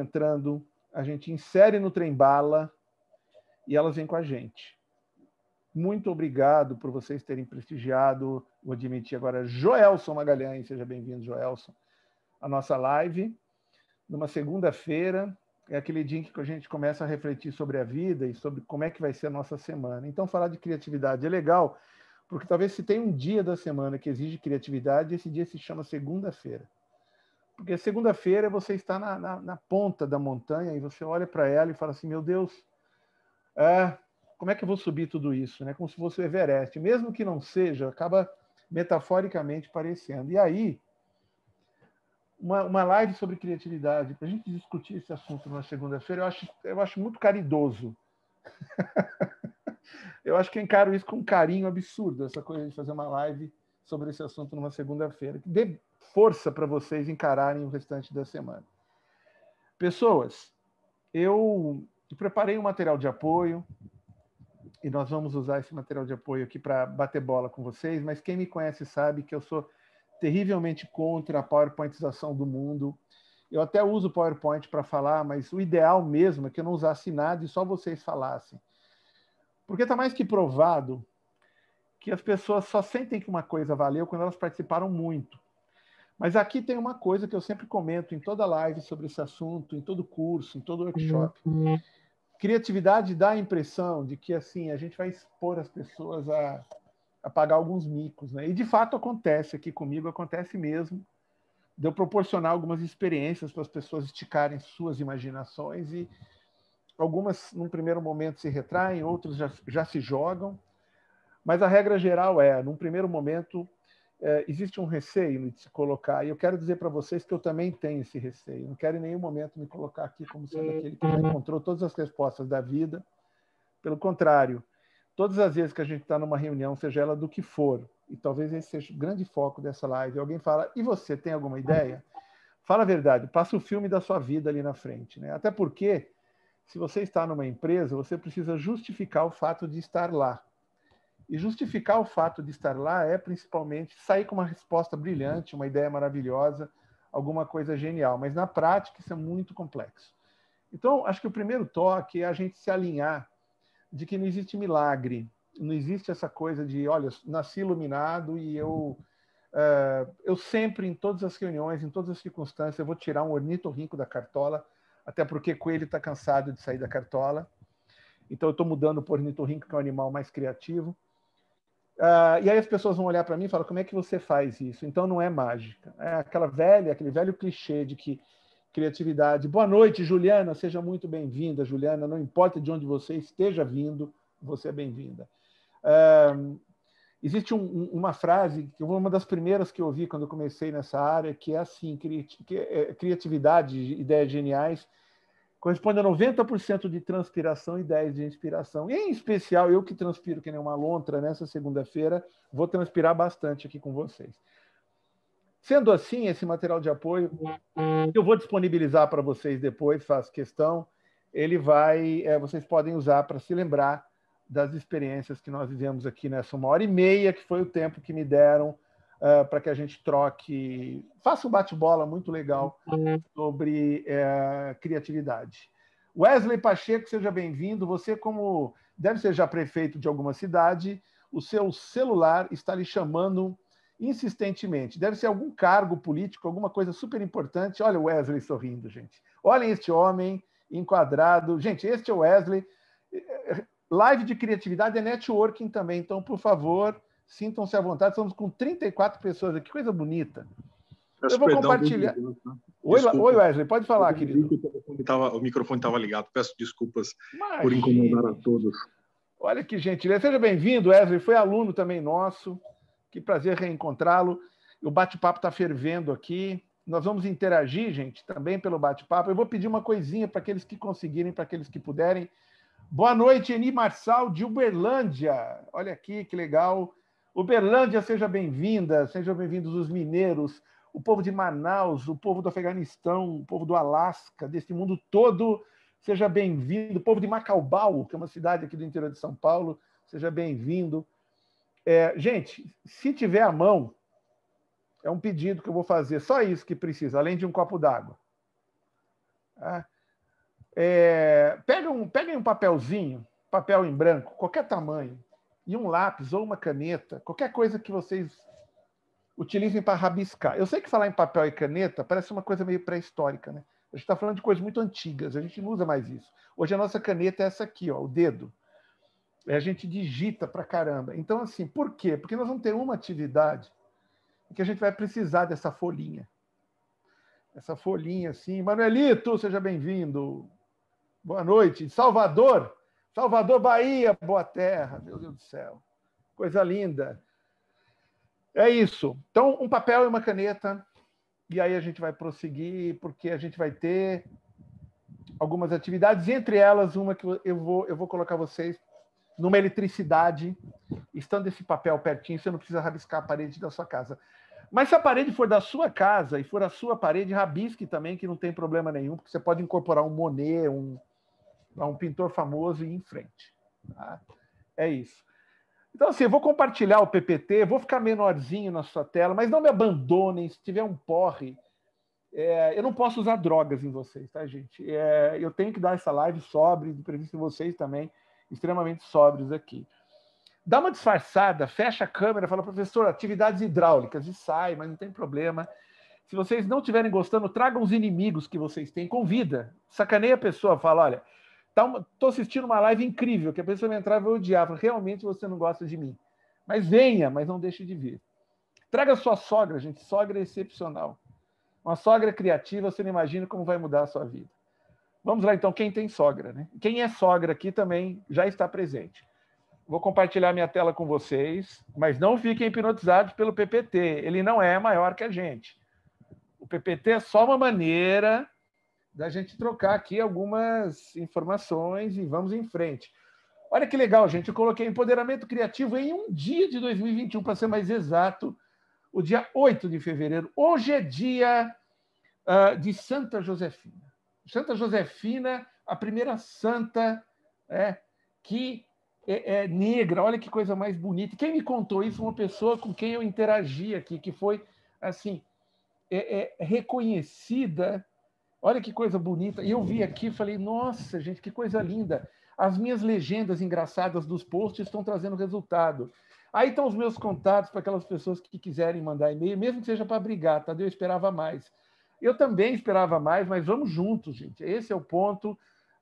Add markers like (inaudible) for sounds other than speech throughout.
entrando, a gente insere no trem-bala e elas vêm com a gente. Muito obrigado por vocês terem prestigiado. Vou admitir agora Joelson Magalhães, seja bem-vindo, Joelson, à nossa live. Numa segunda-feira, é aquele dia em que a gente começa a refletir sobre a vida e sobre como é que vai ser a nossa semana. Então, falar de criatividade é legal, porque talvez se tem um dia da semana que exige criatividade, esse dia se chama segunda-feira. Porque segunda-feira você está na, na, na, ponta da montanha e você olha para ela e fala assim: meu Deus, é, como é que eu vou subir tudo isso? Né? Como se fosse o Everest. Mesmo que não seja, acaba metaforicamente parecendo. E aí, uma, uma live sobre criatividade, para a gente discutir esse assunto na segunda-feira, eu acho, eu acho muito caridoso. (laughs) eu acho que encaro isso com um carinho absurdo, essa coisa de fazer uma live sobre esse assunto numa segunda-feira força para vocês encararem o restante da semana. Pessoas, eu preparei um material de apoio e nós vamos usar esse material de apoio aqui para bater bola com vocês, mas quem me conhece sabe que eu sou terrivelmente contra a PowerPointização do mundo. Eu até uso PowerPoint para falar, mas o ideal mesmo é que eu não usasse nada e só vocês falassem. Porque está mais que provado que as pessoas só sentem que uma coisa valeu quando elas participaram muito. Mas aqui tem uma coisa que eu sempre comento em toda live sobre esse assunto, em todo curso, em todo workshop. Uhum, uhum. Criatividade dá a impressão de que assim a gente vai expor as pessoas a, a pagar alguns micos, né? E de fato acontece aqui comigo, acontece mesmo. De eu proporcionar algumas experiências para as pessoas esticarem suas imaginações e algumas num primeiro momento se retraem, outras já, já se jogam. Mas a regra geral é, num primeiro momento, é, existe um receio de se colocar, e eu quero dizer para vocês que eu também tenho esse receio. Não quero em nenhum momento me colocar aqui como sendo uhum. aquele que já encontrou todas as respostas da vida. Pelo contrário, todas as vezes que a gente está numa reunião, seja ela do que for, e talvez esse seja o grande foco dessa live, alguém fala, e você tem alguma ideia? Fala a verdade, passa o filme da sua vida ali na frente. Né? Até porque, se você está numa empresa, você precisa justificar o fato de estar lá. E justificar o fato de estar lá é principalmente sair com uma resposta brilhante, uma ideia maravilhosa, alguma coisa genial. Mas na prática isso é muito complexo. Então, acho que o primeiro toque é a gente se alinhar de que não existe milagre, não existe essa coisa de, olha, nasci iluminado e eu uh, eu sempre, em todas as reuniões, em todas as circunstâncias, eu vou tirar um ornitorrinco da cartola, até porque coelho está cansado de sair da cartola. Então, eu estou mudando para o ornitorrinco, que é um animal mais criativo. Uh, e aí as pessoas vão olhar para mim e falar: como é que você faz isso? Então não é mágica. É aquela velha, aquele velho clichê de que criatividade. Boa noite, Juliana, seja muito bem-vinda, Juliana. Não importa de onde você esteja vindo, você é bem-vinda. Uh, existe um, uma frase que foi uma das primeiras que eu ouvi quando eu comecei nessa área, que é assim: é, é, criatividade, ideias geniais corresponde a 90% de transpiração e 10% de inspiração. Em especial, eu que transpiro que nem uma lontra nessa segunda-feira, vou transpirar bastante aqui com vocês. Sendo assim, esse material de apoio eu vou disponibilizar para vocês depois, faço questão. Ele vai, é, vocês podem usar para se lembrar das experiências que nós vivemos aqui nessa uma hora e meia, que foi o tempo que me deram uh, eh, para que a gente troque, faça um bate-bola muito legal uhum. sobre uh, criatividade. Wesley Pacheco, seja bem-vindo. Você, como deve ser já prefeito de alguma cidade, o seu celular está lhe chamando insistentemente. Deve ser algum cargo político, alguma coisa super importante. Olha o Wesley sorrindo, gente. Olhem este homem enquadrado. Gente, este é o Wesley. Eh, live de criatividade é networking também, então, por favor, Sintam-se à vontade. Estamos com 34 pessoas aqui. Que coisa bonita. Peço eu vou compartilhar. Né? Oi, Oi, Wesley, pode falar, querido. O microfone estava ligado. Peço desculpas Imagina. por incomodar a todos. Olha que gentileza. Seja bem-vindo, Wesley. Foi aluno também nosso. Que prazer reencontrá-lo. O bate-papo está fervendo aqui. Nós vamos interagir, gente, também pelo bate-papo. Eu vou pedir uma coisinha para aqueles que conseguirem, para aqueles que puderem. Boa noite, Eni Marçal, de Uberlândia. Olha aqui, que legal. Uberlândia, seja bem-vinda, sejam bem-vindos os mineiros, o povo de Manaus, o povo do Afeganistão, o povo do Alasca, deste mundo todo, seja bem-vindo. O povo de Macaubal, que é uma cidade aqui do interior de São Paulo, seja bem-vindo. É, gente, se tiver a mão, é um pedido que eu vou fazer, só isso que precisa, além de um copo d'água. Tá? é, pega um, peguem um papelzinho, papel em branco, qualquer tamanho, e um lápis ou uma caneta, qualquer coisa que vocês utilizem para rabiscar. Eu sei que falar em papel e caneta parece uma coisa meio pré-histórica, né? A gente está falando de coisas muito antigas, a gente não usa mais isso. Hoje a nossa caneta é essa aqui, ó, o dedo. É, a gente digita para caramba. Então, assim, por quê? Porque nós vamos ter uma atividade em que a gente vai precisar dessa folhinha. Essa folhinha assim. Manuelito, seja bem-vindo. Boa noite. Salvador, Salvador, Bahia, boa terra, meu Deus do céu. Coisa linda. É isso. Então, um papel e uma caneta, e aí a gente vai prosseguir, porque a gente vai ter algumas atividades, entre elas uma que eu vou, eu vou colocar vocês numa eletricidade, estando esse papel pertinho, você não precisa rabiscar a parede da sua casa. Mas se a parede for da sua casa e for a sua parede, rabisque também, que não tem problema nenhum, porque você pode incorporar um Monet, um, a um pintor famoso e em frente. Tá? É isso. Então, assim, eu vou compartilhar o PPT, vou ficar menorzinho na sua tela, mas não me abandonem. Se tiver um porre, é, eu não posso usar drogas em vocês, tá, gente? É, eu tenho que dar essa live sobre, entrevista em vocês também, extremamente sóbrios aqui. Dá uma disfarçada, fecha a câmera, fala, professor, atividades hidráulicas, e sai, mas não tem problema. Se vocês não estiverem gostando, tragam os inimigos que vocês têm, convida, sacaneia a pessoa, fala, olha, Estou tá assistindo uma live incrível, que a pessoa vai entrar e vai odiar. Fala, Realmente você não gosta de mim. Mas venha, mas não deixe de vir. Traga sua sogra, gente. Sogra é excepcional. Uma sogra criativa, você não imagina como vai mudar a sua vida. Vamos lá, então, quem tem sogra, né? Quem é sogra aqui também já está presente. Vou compartilhar minha tela com vocês, mas não fiquem hipnotizados pelo PPT. Ele não é maior que a gente. O PPT é só uma maneira da gente trocar aqui algumas informações e vamos em frente. Olha que legal, gente. Eu coloquei empoderamento criativo em um dia de 2021, para ser mais exato, o dia 8 de fevereiro. Hoje é dia uh, de Santa Josefina. Santa Josefina, a primeira santa é, que é, é, negra. Olha que coisa mais bonita. Quem me contou isso? Uma pessoa com quem eu interagi aqui, que foi assim é, é reconhecida Olha que coisa bonita. E eu vi aqui e falei, nossa, gente, que coisa linda. As minhas legendas engraçadas dos posts estão trazendo resultado. Aí estão os meus contatos para aquelas pessoas que quiserem mandar e-mail, mesmo que seja para brigar, tá? Eu esperava mais. Eu também esperava mais, mas vamos juntos, gente. Esse é o ponto.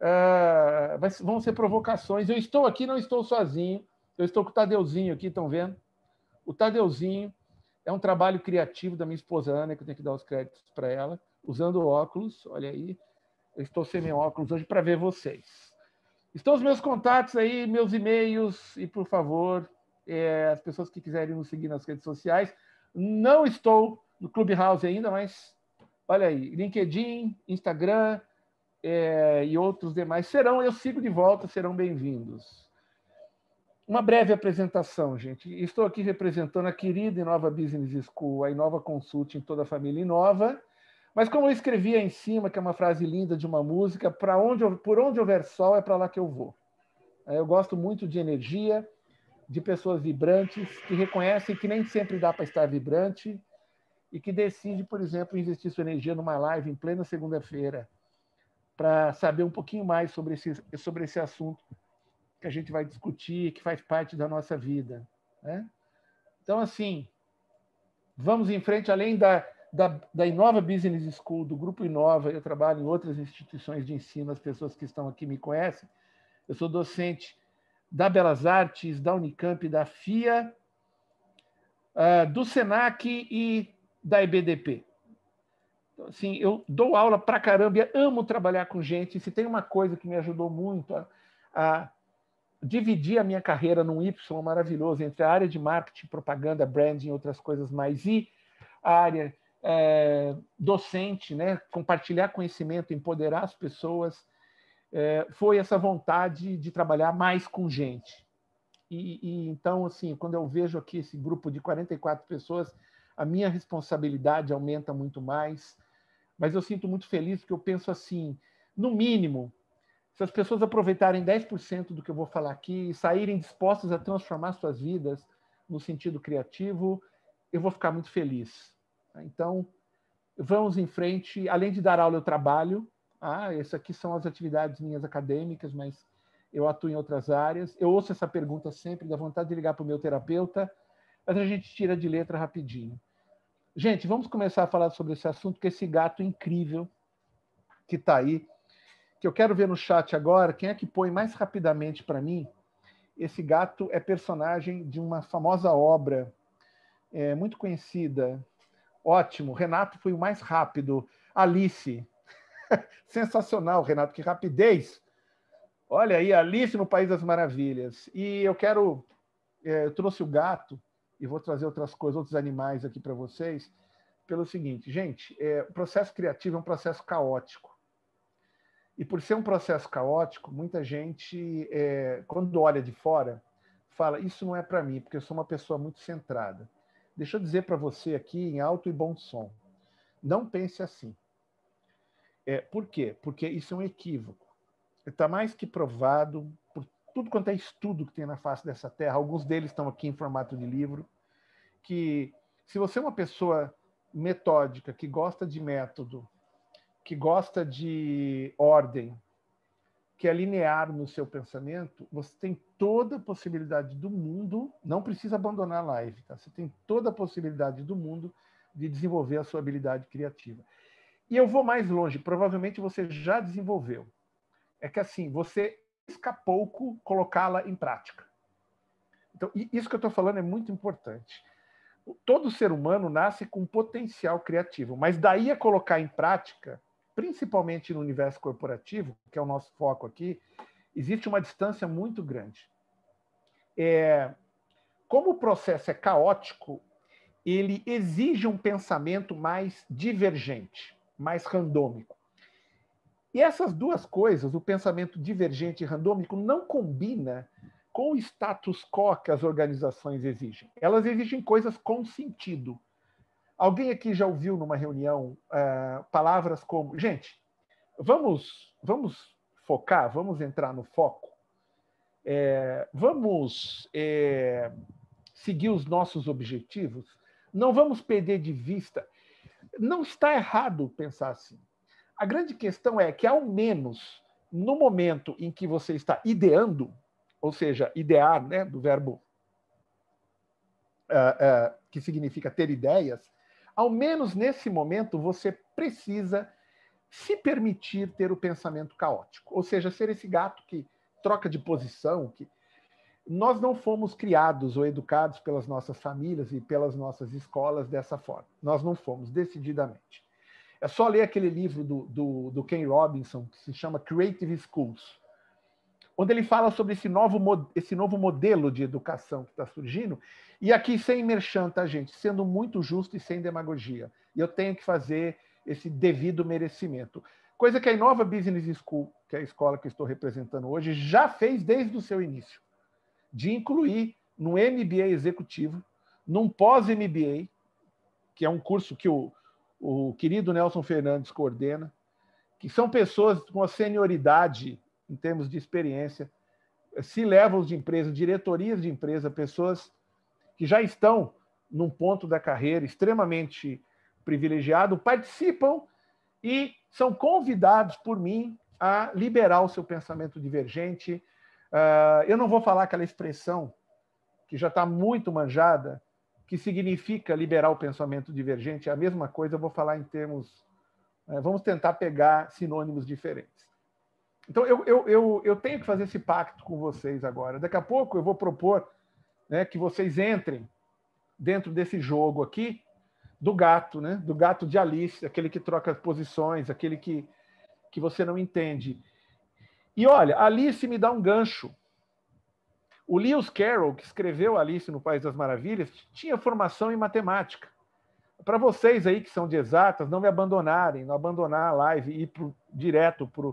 Uh, vão ser provocações. Eu estou aqui, não estou sozinho. Eu estou com o Tadeuzinho aqui, estão vendo? O Tadeuzinho é um trabalho criativo da minha esposa Ana, que eu tenho que dar os créditos para ela usando óculos. Olha aí, eu estou sem meu óculos hoje para ver vocês. Estão os meus contatos aí, meus e-mails, e por favor, é, as pessoas que quiserem nos seguir nas redes sociais. Não estou no Clubhouse ainda, mas olha aí, LinkedIn, Instagram é, e outros demais serão, eu sigo de volta, serão bem-vindos. Uma breve apresentação, gente. Estou aqui representando a querida Inova Business School, a Inova Consulting, toda a família Inova. Mas como eu escrevi aí em cima, que é uma frase linda de uma música, para onde por onde houver sol é para lá que eu vou. É, eu gosto muito de energia, de pessoas vibrantes que reconhecem que nem sempre dá para estar vibrante e que decide, por exemplo, investir sua energia numa live em plena segunda-feira para saber um pouquinho mais sobre esse, sobre esse assunto que a gente vai discutir, que faz parte da nossa vida. Né? Então, assim, vamos em frente, além da, da, da Inova Business School, do Grupo Inova, eu trabalho em outras instituições de ensino, as pessoas que estão aqui me conhecem. Eu sou docente da Belas Artes, da Unicamp, da FIA, uh, ah, do SENAC e da EBDP. Então, assim, eu dou aula pra caramba, amo trabalhar com gente. E se tem uma coisa que me ajudou muito a, a dividir a minha carreira num Y maravilhoso entre a área de marketing, propaganda, branding e outras coisas mais, e a área é, docente, né? compartilhar conhecimento, empoderar as pessoas, é, foi essa vontade de trabalhar mais com gente. E, e, então, assim, quando eu vejo aqui esse grupo de 44 pessoas, a minha responsabilidade aumenta muito mais. Mas eu sinto muito feliz porque eu penso assim, no mínimo, se as pessoas aproveitarem 10% do que eu vou falar aqui e saírem dispostas a transformar suas vidas no sentido criativo, eu vou ficar muito feliz. Né? Então, vamos em frente. Além de dar aula, eu trabalho. Ah, essas aqui são as atividades minhas acadêmicas, mas eu atuo em outras áreas. Eu ouço essa pergunta sempre, Da vontade de ligar para o meu terapeuta, mas a gente tira de letra rapidinho. Gente, vamos começar a falar sobre esse assunto, que esse gato incrível que está aí, que eu quero ver no chat agora, quem é que põe mais rapidamente para mim? Esse gato é personagem de uma famosa obra é, muito conhecida, Ótimo. Renato foi o mais rápido. Alice. (laughs) Sensacional, Renato, que rapidez. Olha aí, Alice no País das Maravilhas. E eu quero. É, eu trouxe o gato e vou trazer outras coisas, outros animais aqui para vocês. Pelo seguinte, gente, é, o processo criativo é um processo caótico. E por ser um processo caótico, muita gente, é, quando olha de fora, fala: Isso não é para mim, porque eu sou uma pessoa muito centrada. Deixa eu dizer para você aqui em alto e bom som. Não pense assim. É, por quê? Porque isso é um equívoco. Está mais que provado por tudo quanto é estudo que tem na face dessa terra, alguns deles estão aqui em formato de livro, que se você é uma pessoa metódica, que gosta de método, que gosta de ordem, que é linear no seu pensamento, você tem toda a possibilidade do mundo, não precisa abandonar a live, tá? Você tem toda a possibilidade do mundo de desenvolver a sua habilidade criativa. E eu vou mais longe, provavelmente você já desenvolveu. É que assim, você escapou colocá-la em prática. Então, isso que eu estou falando é muito importante. Todo ser humano nasce com um potencial criativo, mas daí a colocar em prática principalmente no universo corporativo, que é o nosso foco aqui, existe uma distância muito grande. É, como o processo é caótico, ele exige um pensamento mais divergente, mais randômico. E essas duas coisas, o pensamento divergente e randômico, não combina com o status quo que as organizações exigem. Elas exigem coisas com sentido. Alguém aqui já ouviu numa reunião uh, palavras como, gente, vamos, vamos focar, vamos entrar no foco, é, vamos é, seguir os nossos objetivos, não vamos perder de vista. Não está errado pensar assim. A grande questão é que, ao menos no momento em que você está ideando, ou seja, idear, né, do verbo uh, uh, que significa ter ideias, ao menos nesse momento, você precisa se permitir ter o pensamento caótico, ou seja, ser esse gato que troca de posição, que nós não fomos criados ou educados pelas nossas famílias e pelas nossas escolas dessa forma. Nós não fomos, decididamente. É só ler aquele livro do, do, do Ken Robinson, que se chama Creative Schools onde ele fala sobre esse novo, esse novo modelo de educação que está surgindo. E aqui sem merchan, tá, gente? Sendo muito justo e sem demagogia. E eu tenho que fazer esse devido merecimento. Coisa que a Inova Business School, que é a escola que estou representando hoje, já fez desde o seu início, de incluir no MBA executivo, num pós-MBA, que é um curso que o, o querido Nelson Fernandes coordena, que são pessoas com a senioridade em termos de experiência, se levam de empresa, diretorias de empresa, pessoas que já estão num ponto da carreira extremamente privilegiado, participam e são convidados por mim a liberar o seu pensamento divergente. Ah, eu não vou falar aquela expressão que já está muito manjada, que significa liberar o pensamento divergente. É a mesma coisa, eu vou falar em termos. Eh, vamos tentar pegar sinônimos diferentes. Então, eu, eu, eu, eu tenho que fazer esse pacto com vocês agora. Daqui a pouco eu vou propor né, que vocês entrem dentro desse jogo aqui do gato, né? Do gato de Alice, aquele que troca posições, aquele que, que você não entende. E olha, Alice me dá um gancho. O Lewis Carroll, que escreveu Alice no País das Maravilhas, tinha formação em matemática. Para vocês aí que são de exatas, não me abandonarem, não abandonar a live e ir pro, direto para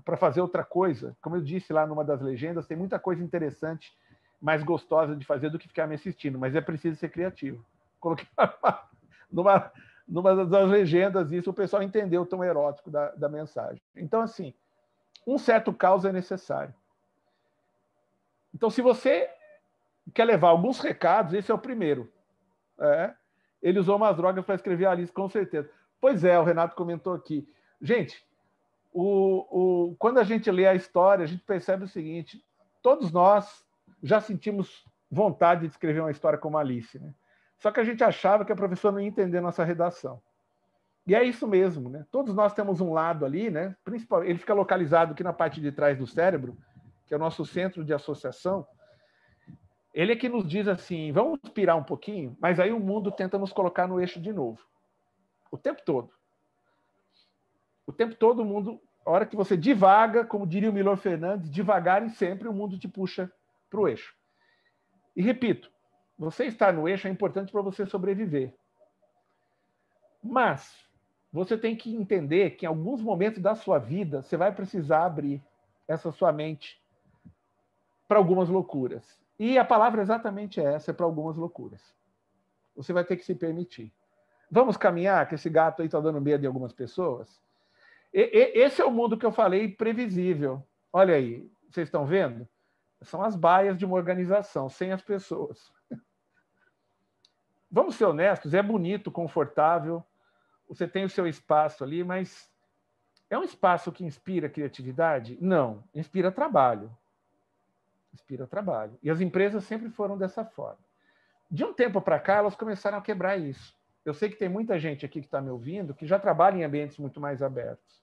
para fazer outra coisa. Como eu disse lá numa das legendas, tem muita coisa interessante, mais gostosa de fazer do que ficar me assistindo, mas é preciso ser criativo. Coloquei (laughs) numa, numa das legendas isso, o pessoal entendeu o tom erótico da, da mensagem. Então, assim, um certo caos é necessário. Então, se você quer levar alguns recados, esse é o primeiro. É. Ele usou umas drogas para escrever a lista, com certeza. Pois é, o Renato comentou aqui. Gente, o, o, quando a gente lê a história, a gente percebe o seguinte: todos nós já sentimos vontade de escrever uma história como Alice, né? Só que a gente achava que a professora não ia entender nossa redação. E é isso mesmo, né? Todos nós temos um lado ali, né? Principal, ele fica localizado aqui na parte de trás do cérebro, que é o nosso centro de associação. Ele é que nos diz assim: vamos pirar um pouquinho, mas aí o mundo tenta nos colocar no eixo de novo, o tempo todo o tempo todo o mundo, a hora que você divaga, como diria o Milor Fernandes, devagar e sempre o mundo te puxa para o eixo. E repito, você estar no eixo é importante para você sobreviver. Mas você tem que entender que em alguns momentos da sua vida você vai precisar abrir essa sua mente para algumas loucuras. E a palavra exatamente é essa, é para algumas loucuras. Você vai ter que se permitir. Vamos caminhar, que esse gato aí está dando medo em algumas pessoas? E, e, esse é o mundo que eu falei previsível. Olha aí, vocês estão vendo? São as baias de uma organização, sem as pessoas. (laughs) Vamos ser honestos, é bonito, confortável, você tem o seu espaço ali, mas é um espaço que inspira criatividade? Não, inspira trabalho. Inspira trabalho. E as empresas sempre foram dessa forma. De um tempo para cá, elas começaram a quebrar isso. Eu sei que tem muita gente aqui que está me ouvindo que já trabalha em ambientes muito mais abertos.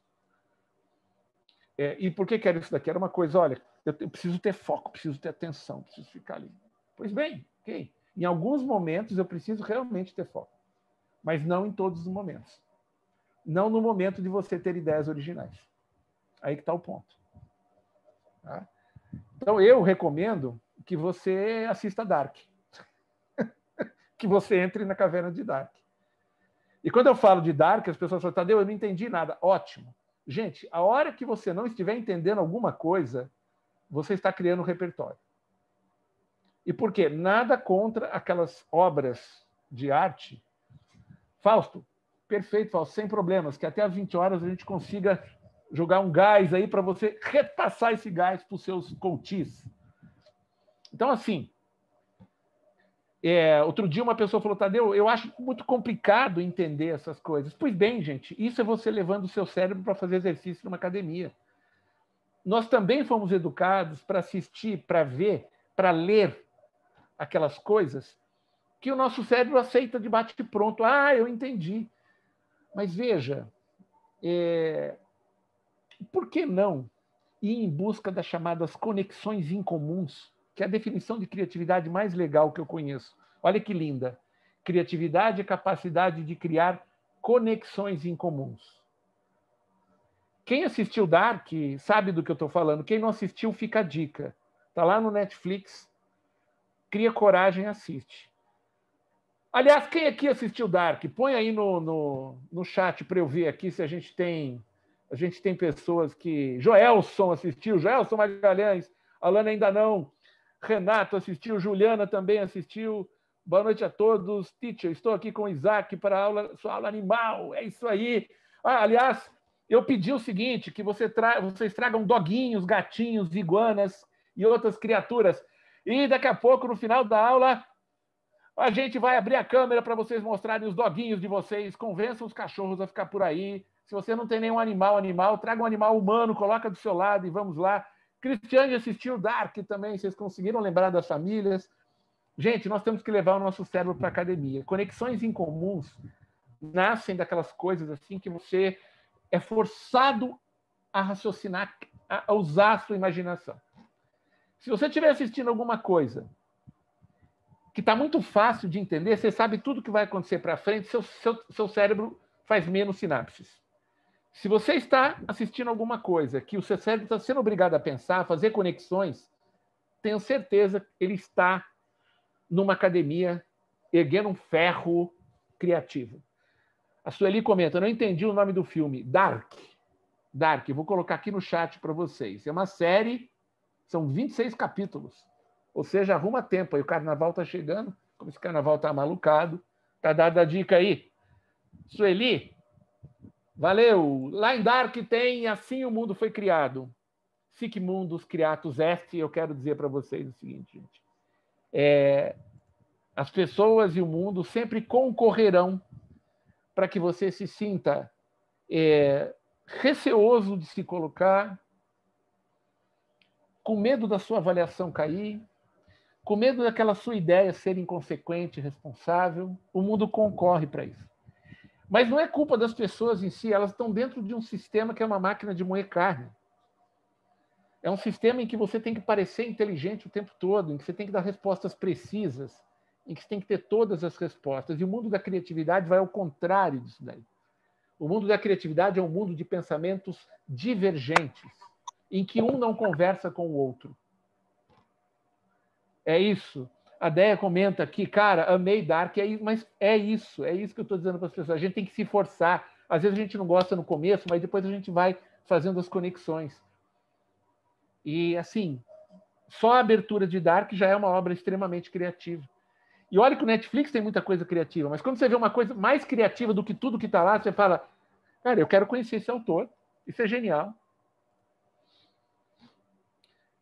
É, e por que quero isso daqui? Era uma coisa, olha, eu, eu preciso ter foco, preciso ter atenção, preciso ficar ali. Pois bem, ok. Em alguns momentos eu preciso realmente ter foco, mas não em todos os momentos. Não no momento de você ter ideias originais. Aí que está o ponto. Tá? Então eu recomendo que você assista Dark, (laughs) que você entre na caverna de Dark. E quando eu falo de Dark, as pessoas falam, Tadeu, eu não entendi nada. Ótimo. Gente, a hora que você não estiver entendendo alguma coisa, você está criando um repertório. E por quê? Nada contra aquelas obras de arte. Fausto, perfeito, Fausto, sem problemas, que até às 20 horas a gente consiga jogar um gás aí para você repassar esse gás para os seus coaches. Então, assim, é, outro dia uma pessoa falou, Tadeu, eu acho muito complicado entender essas coisas. Pois bem, gente, isso é você levando o seu cérebro para fazer exercício numa academia. Nós também fomos educados para assistir, para ver, para ler aquelas coisas que o nosso cérebro aceita de bate pronto. Ah, eu entendi. Mas veja, é... por que não ir em busca das chamadas conexões incomuns? que é a definição de criatividade mais legal que eu conheço. Olha que linda. Criatividade é capacidade de criar conexões incomuns. Quem assistiu Dark sabe do que eu estou falando. Quem não assistiu, fica a dica. Está lá no Netflix. Cria coragem, assiste. Aliás, quem aqui assistiu Dark? Põe aí no, no, no chat para eu ver aqui se a gente tem a gente tem pessoas que. Joelson assistiu, Joelson Magalhães, Alana ainda não. Renato assistiu, Juliana também assistiu. Boa noite a todos. Teacher, estou aqui com o Isaac para a aula, sua aula animal. É isso aí. Ah, aliás, eu pedi o seguinte, que você tra... vocês tragam doguinhos, gatinhos, iguanas e outras criaturas. E daqui a pouco, no final da aula, a gente vai abrir a câmera para vocês mostrarem os doguinhos de vocês. Convençam os cachorros a ficar por aí. Se você não tem nenhum animal animal, traga um animal humano, coloca do seu lado e vamos lá Cristiane assistiu Dark também, vocês conseguiram lembrar das famílias. Gente, nós temos que levar o nosso cérebro para a academia. Conexões incomuns nascem daquelas coisas assim que você é forçado a raciocinar, a usar a sua imaginação. Se você estiver assistindo alguma coisa que está muito fácil de entender, você sabe tudo que vai acontecer para frente, seu, seu, seu cérebro faz menos sinapses. Se você está assistindo alguma coisa que o seu cérebro está sendo obrigado a pensar, a fazer conexões, tenho certeza que ele está numa academia erguendo um ferro criativo. A Sueli comenta: Eu não entendi o nome do filme. Dark. Dark, vou colocar aqui no chat para vocês. É uma série, são 26 capítulos. Ou seja, arruma tempo aí. O carnaval está chegando. Como esse carnaval está malucado, tá dada a dica aí. Sueli, Valeu! Lá em Dark tem Assim o Mundo Foi Criado. Sic Mundus Criatus Est. Eu quero dizer para vocês o seguinte, gente. É, as pessoas e o mundo sempre concorrerão para que você se sinta é, receoso de se colocar, com medo da sua avaliação cair, com medo daquela sua ideia ser inconsequente, responsável. O mundo concorre para isso. Mas não é culpa das pessoas em si, elas estão dentro de um sistema que é uma máquina de moer carne. É um sistema em que você tem que parecer inteligente o tempo todo, em que você tem que dar respostas precisas, em que você tem que ter todas as respostas. E o mundo da criatividade vai ao contrário disso daí. O mundo da criatividade é um mundo de pensamentos divergentes, em que um não conversa com o outro. É isso. A Deia comenta aqui, cara, amei Dark, é, mas é isso, é isso que eu estou dizendo para as pessoas. A gente tem que se forçar. Às vezes a gente não gosta no começo, mas depois a gente vai fazendo as conexões. E, assim, só a abertura de Dark já é uma obra extremamente criativa. E olha que o Netflix tem muita coisa criativa, mas quando você vê uma coisa mais criativa do que tudo que está lá, você fala, cara, eu quero conhecer esse autor, isso é genial.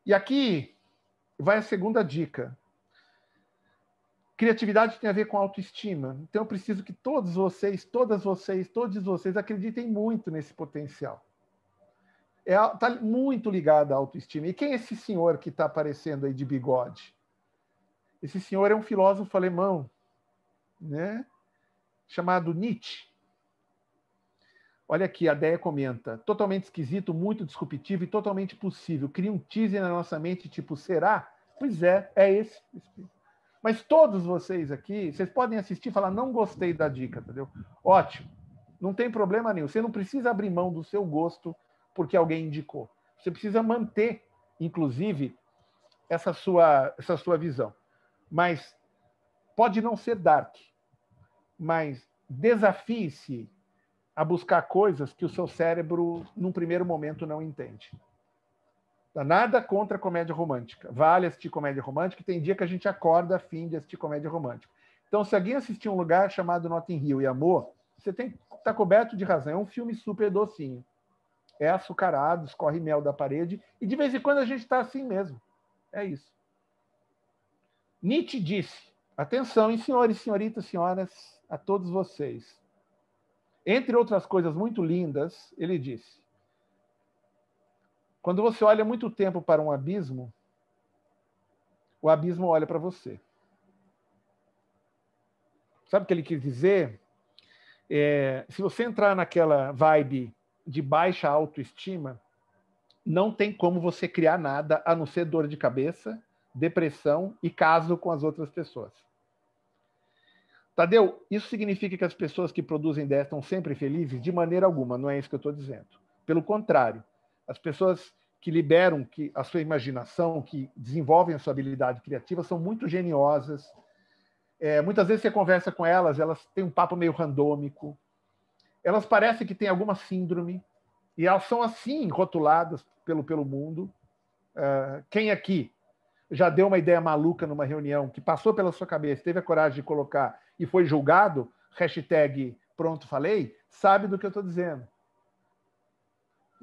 E aqui vai a segunda dica. Criatividade tem a ver com autoestima. Então eu preciso que todos vocês, todas vocês, todos vocês acreditem muito nesse potencial. Está é, tá muito ligada à autoestima. E quem é esse senhor que está aparecendo aí de bigode? Esse senhor é um filósofo alemão, né? chamado Nietzsche. Olha aqui, a Deia comenta. Totalmente esquisito, muito disruptivo e totalmente possível. Cria um teaser na nossa mente, tipo, será? Pois é, é esse. esse. Mas todos vocês aqui, vocês podem assistir e falar, não gostei da dica, entendeu? Ótimo. Não tem problema nenhum. Você não precisa abrir mão do seu gosto porque alguém indicou. Você precisa manter, inclusive, essa sua, essa sua visão. Mas pode não ser dark, mas desafie-se a buscar coisas que o seu cérebro, num primeiro momento, não entende. Nada contra comédia romântica. Vale assistir comédia romântica, tem dia que a gente acorda a fim de assistir comédia romântica. Então, se alguém assistir um lugar chamado Notting Hill e amor, você tem está coberto de razão. É um filme super docinho. É açucarado, escorre mel da parede. E de vez em quando a gente está assim mesmo. É isso. Nietzsche disse: atenção, hein, senhores, senhoritas, senhoras, a todos vocês. Entre outras coisas muito lindas, ele disse: quando você olha muito tempo para um abismo, o abismo olha para você. Sabe o que ele quis dizer? É, se você entrar naquela vibe de baixa autoestima, não tem como você criar nada a não ser dor de cabeça, depressão e caso com as outras pessoas. Tadeu, isso significa que as pessoas que produzem ideias estão sempre felizes? De maneira alguma, não é isso que eu estou dizendo. Pelo contrário, as pessoas que liberam que a sua imaginação, que desenvolvem a sua habilidade criativa, são muito geniosas. É, muitas vezes você conversa com elas, elas têm um papo meio randômico. Elas parecem que têm alguma síndrome e elas são assim rotuladas pelo pelo mundo. Uh, quem aqui já deu uma ideia maluca numa reunião que passou pela sua cabeça, teve a coragem de colocar e foi julgado? Hashtag pronto falei, sabe do que eu estou dizendo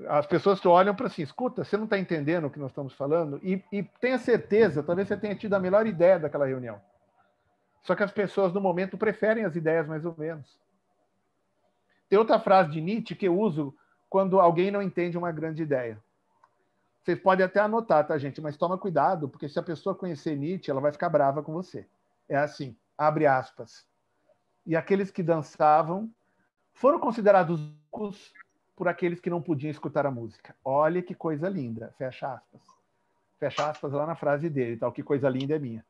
as pessoas olham para assim, escuta, você não está entendendo o que nós estamos falando? E, e tenha certeza, talvez você tenha tido a melhor ideia daquela reunião. Só que as pessoas, no momento, preferem as ideias mais ou menos. Tem outra frase de Nietzsche que eu uso quando alguém não entende uma grande ideia. Vocês podem até anotar, tá, gente? Mas toma cuidado, porque se a pessoa conhecer Nietzsche, ela vai ficar brava com você. É assim, abre aspas. E aqueles que dançavam foram considerados por aqueles que não podiam escutar a música. Olha que coisa linda, fecha aspas. Fecha aspas lá na frase dele, tal, tá? que coisa linda é minha.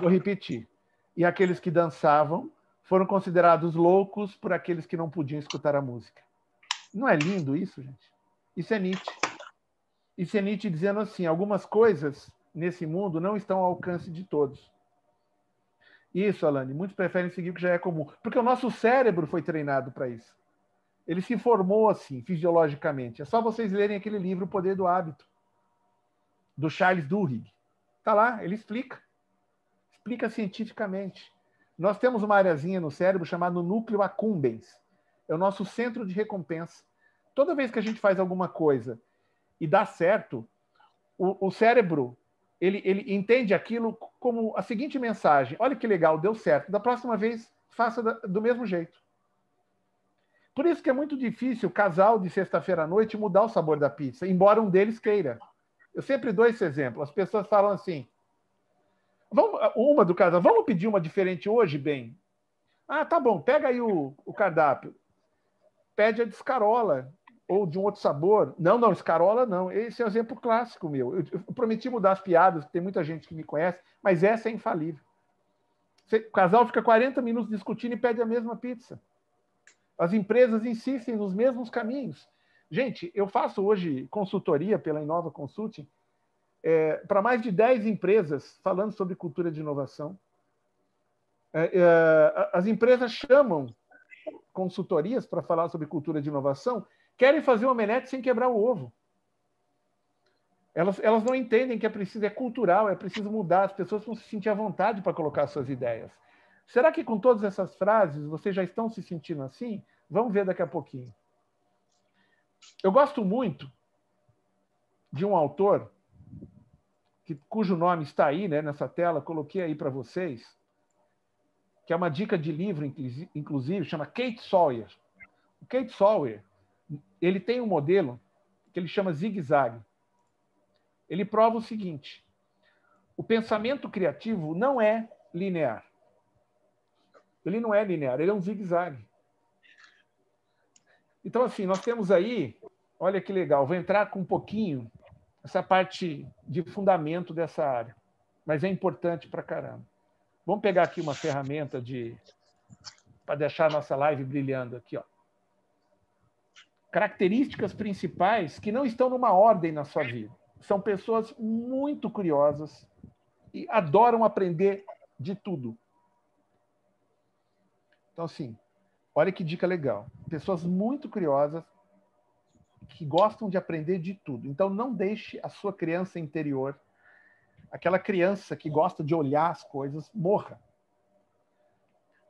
Vou repetir. E aqueles que dançavam foram considerados loucos por aqueles que não podiam escutar a música. Não é lindo isso, gente? Isso é Nietzsche. Isso é Nietzsche dizendo assim: algumas coisas nesse mundo não estão ao alcance de todos. Isso, Alane, muitos preferem seguir o que já é comum, porque o nosso cérebro foi treinado para isso. Ele se formou assim, fisiologicamente. É só vocês lerem aquele livro, O Poder do Hábito, do Charles Duhigg. Está lá, ele explica. Explica cientificamente. Nós temos uma areazinha no cérebro chamada núcleo accumbens. É o nosso centro de recompensa. Toda vez que a gente faz alguma coisa e dá certo, o, o cérebro ele, ele, entende aquilo como a seguinte mensagem: olha que legal, deu certo. Da próxima vez, faça da, do mesmo jeito. Por isso que é muito difícil o casal de sexta-feira à noite mudar o sabor da pizza, embora um deles queira. Eu sempre dou esse exemplo. As pessoas falam assim: vamos, uma do casal, vamos pedir uma diferente hoje, bem? Ah, tá bom, pega aí o, o cardápio. Pede a de escarola ou de um outro sabor. Não, não, escarola não. Esse é um exemplo clássico meu. Eu, eu prometi mudar as piadas, tem muita gente que me conhece, mas essa é infalível. Você, o casal fica 40 minutos discutindo e pede a mesma pizza. As empresas insistem nos mesmos caminhos. Gente, eu faço hoje consultoria pela Inova Consulting é, para mais de 10 empresas falando sobre cultura de inovação. É, é, as empresas chamam consultorias para falar sobre cultura de inovação, querem fazer o omelete sem quebrar o ovo. Elas, elas não entendem que é preciso, é cultural, é preciso mudar, as pessoas vão se sentir à vontade para colocar suas ideias. Será que com todas essas frases vocês já estão se sentindo assim? Vamos ver daqui a pouquinho. Eu gosto muito de um autor que, cujo nome está aí, né, nessa tela, coloquei aí para vocês, que é uma dica de livro, inclusive, chama Kate Sawyer. O Kate Sawyer, ele tem um modelo que ele chama zigue-zague. Ele prova o seguinte: o pensamento criativo não é linear. Ele não é linear, ele é um zigue-zague. Então, assim, nós temos aí, olha que legal, vou entrar com um pouquinho essa parte de fundamento dessa área, mas é importante para caramba. Vamos pegar aqui uma ferramenta de para deixar a nossa live brilhando aqui, ó. Características principais que não estão numa ordem na sua vida. São pessoas muito curiosas e adoram aprender de tudo. Então, assim, olha que dica legal. Pessoas muito curiosas que gostam de aprender de tudo. Então, não deixe a sua criança interior, aquela criança que gosta de olhar as coisas, morra.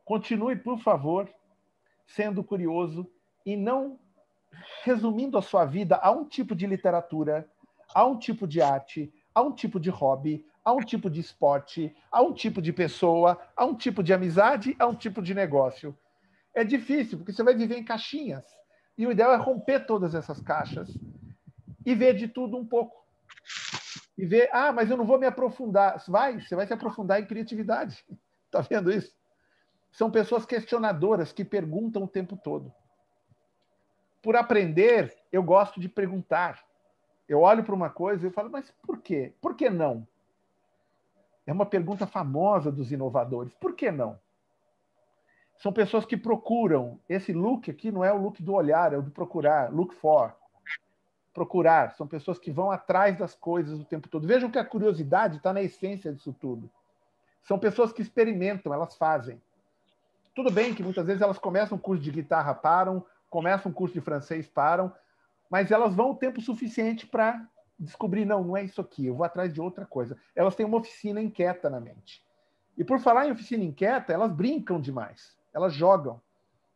Continue, por favor, sendo curioso e não resumindo a sua vida a um tipo de literatura, a um tipo de arte, a um tipo de hobby, a um tipo de esporte, a um tipo de pessoa, a um tipo de amizade, a um tipo de negócio. É difícil, porque você vai viver em caixinhas. E o ideal é romper todas essas caixas e ver de tudo um pouco. E ver, ah, mas eu não vou me aprofundar. Vai, você vai se aprofundar em criatividade. está (laughs) vendo isso? São pessoas questionadoras que perguntam o tempo todo. Por aprender, eu gosto de perguntar. Eu olho para uma coisa e falo, mas por quê? Por que não? É uma pergunta famosa dos inovadores. Por que não? São pessoas que procuram. Esse look aqui não é o look do olhar, é o do procurar. Look for. Procurar. São pessoas que vão atrás das coisas o tempo todo. Vejam que a curiosidade está na essência disso tudo. São pessoas que experimentam, elas fazem. Tudo bem que muitas vezes elas começam um curso de guitarra, param, começam um curso de francês, param, mas elas vão o tempo suficiente para descobrir, não, não é isso aqui, eu vou atrás de outra coisa. Elas têm uma oficina inquieta na mente. E por falar em oficina inquieta, elas brincam demais, elas jogam.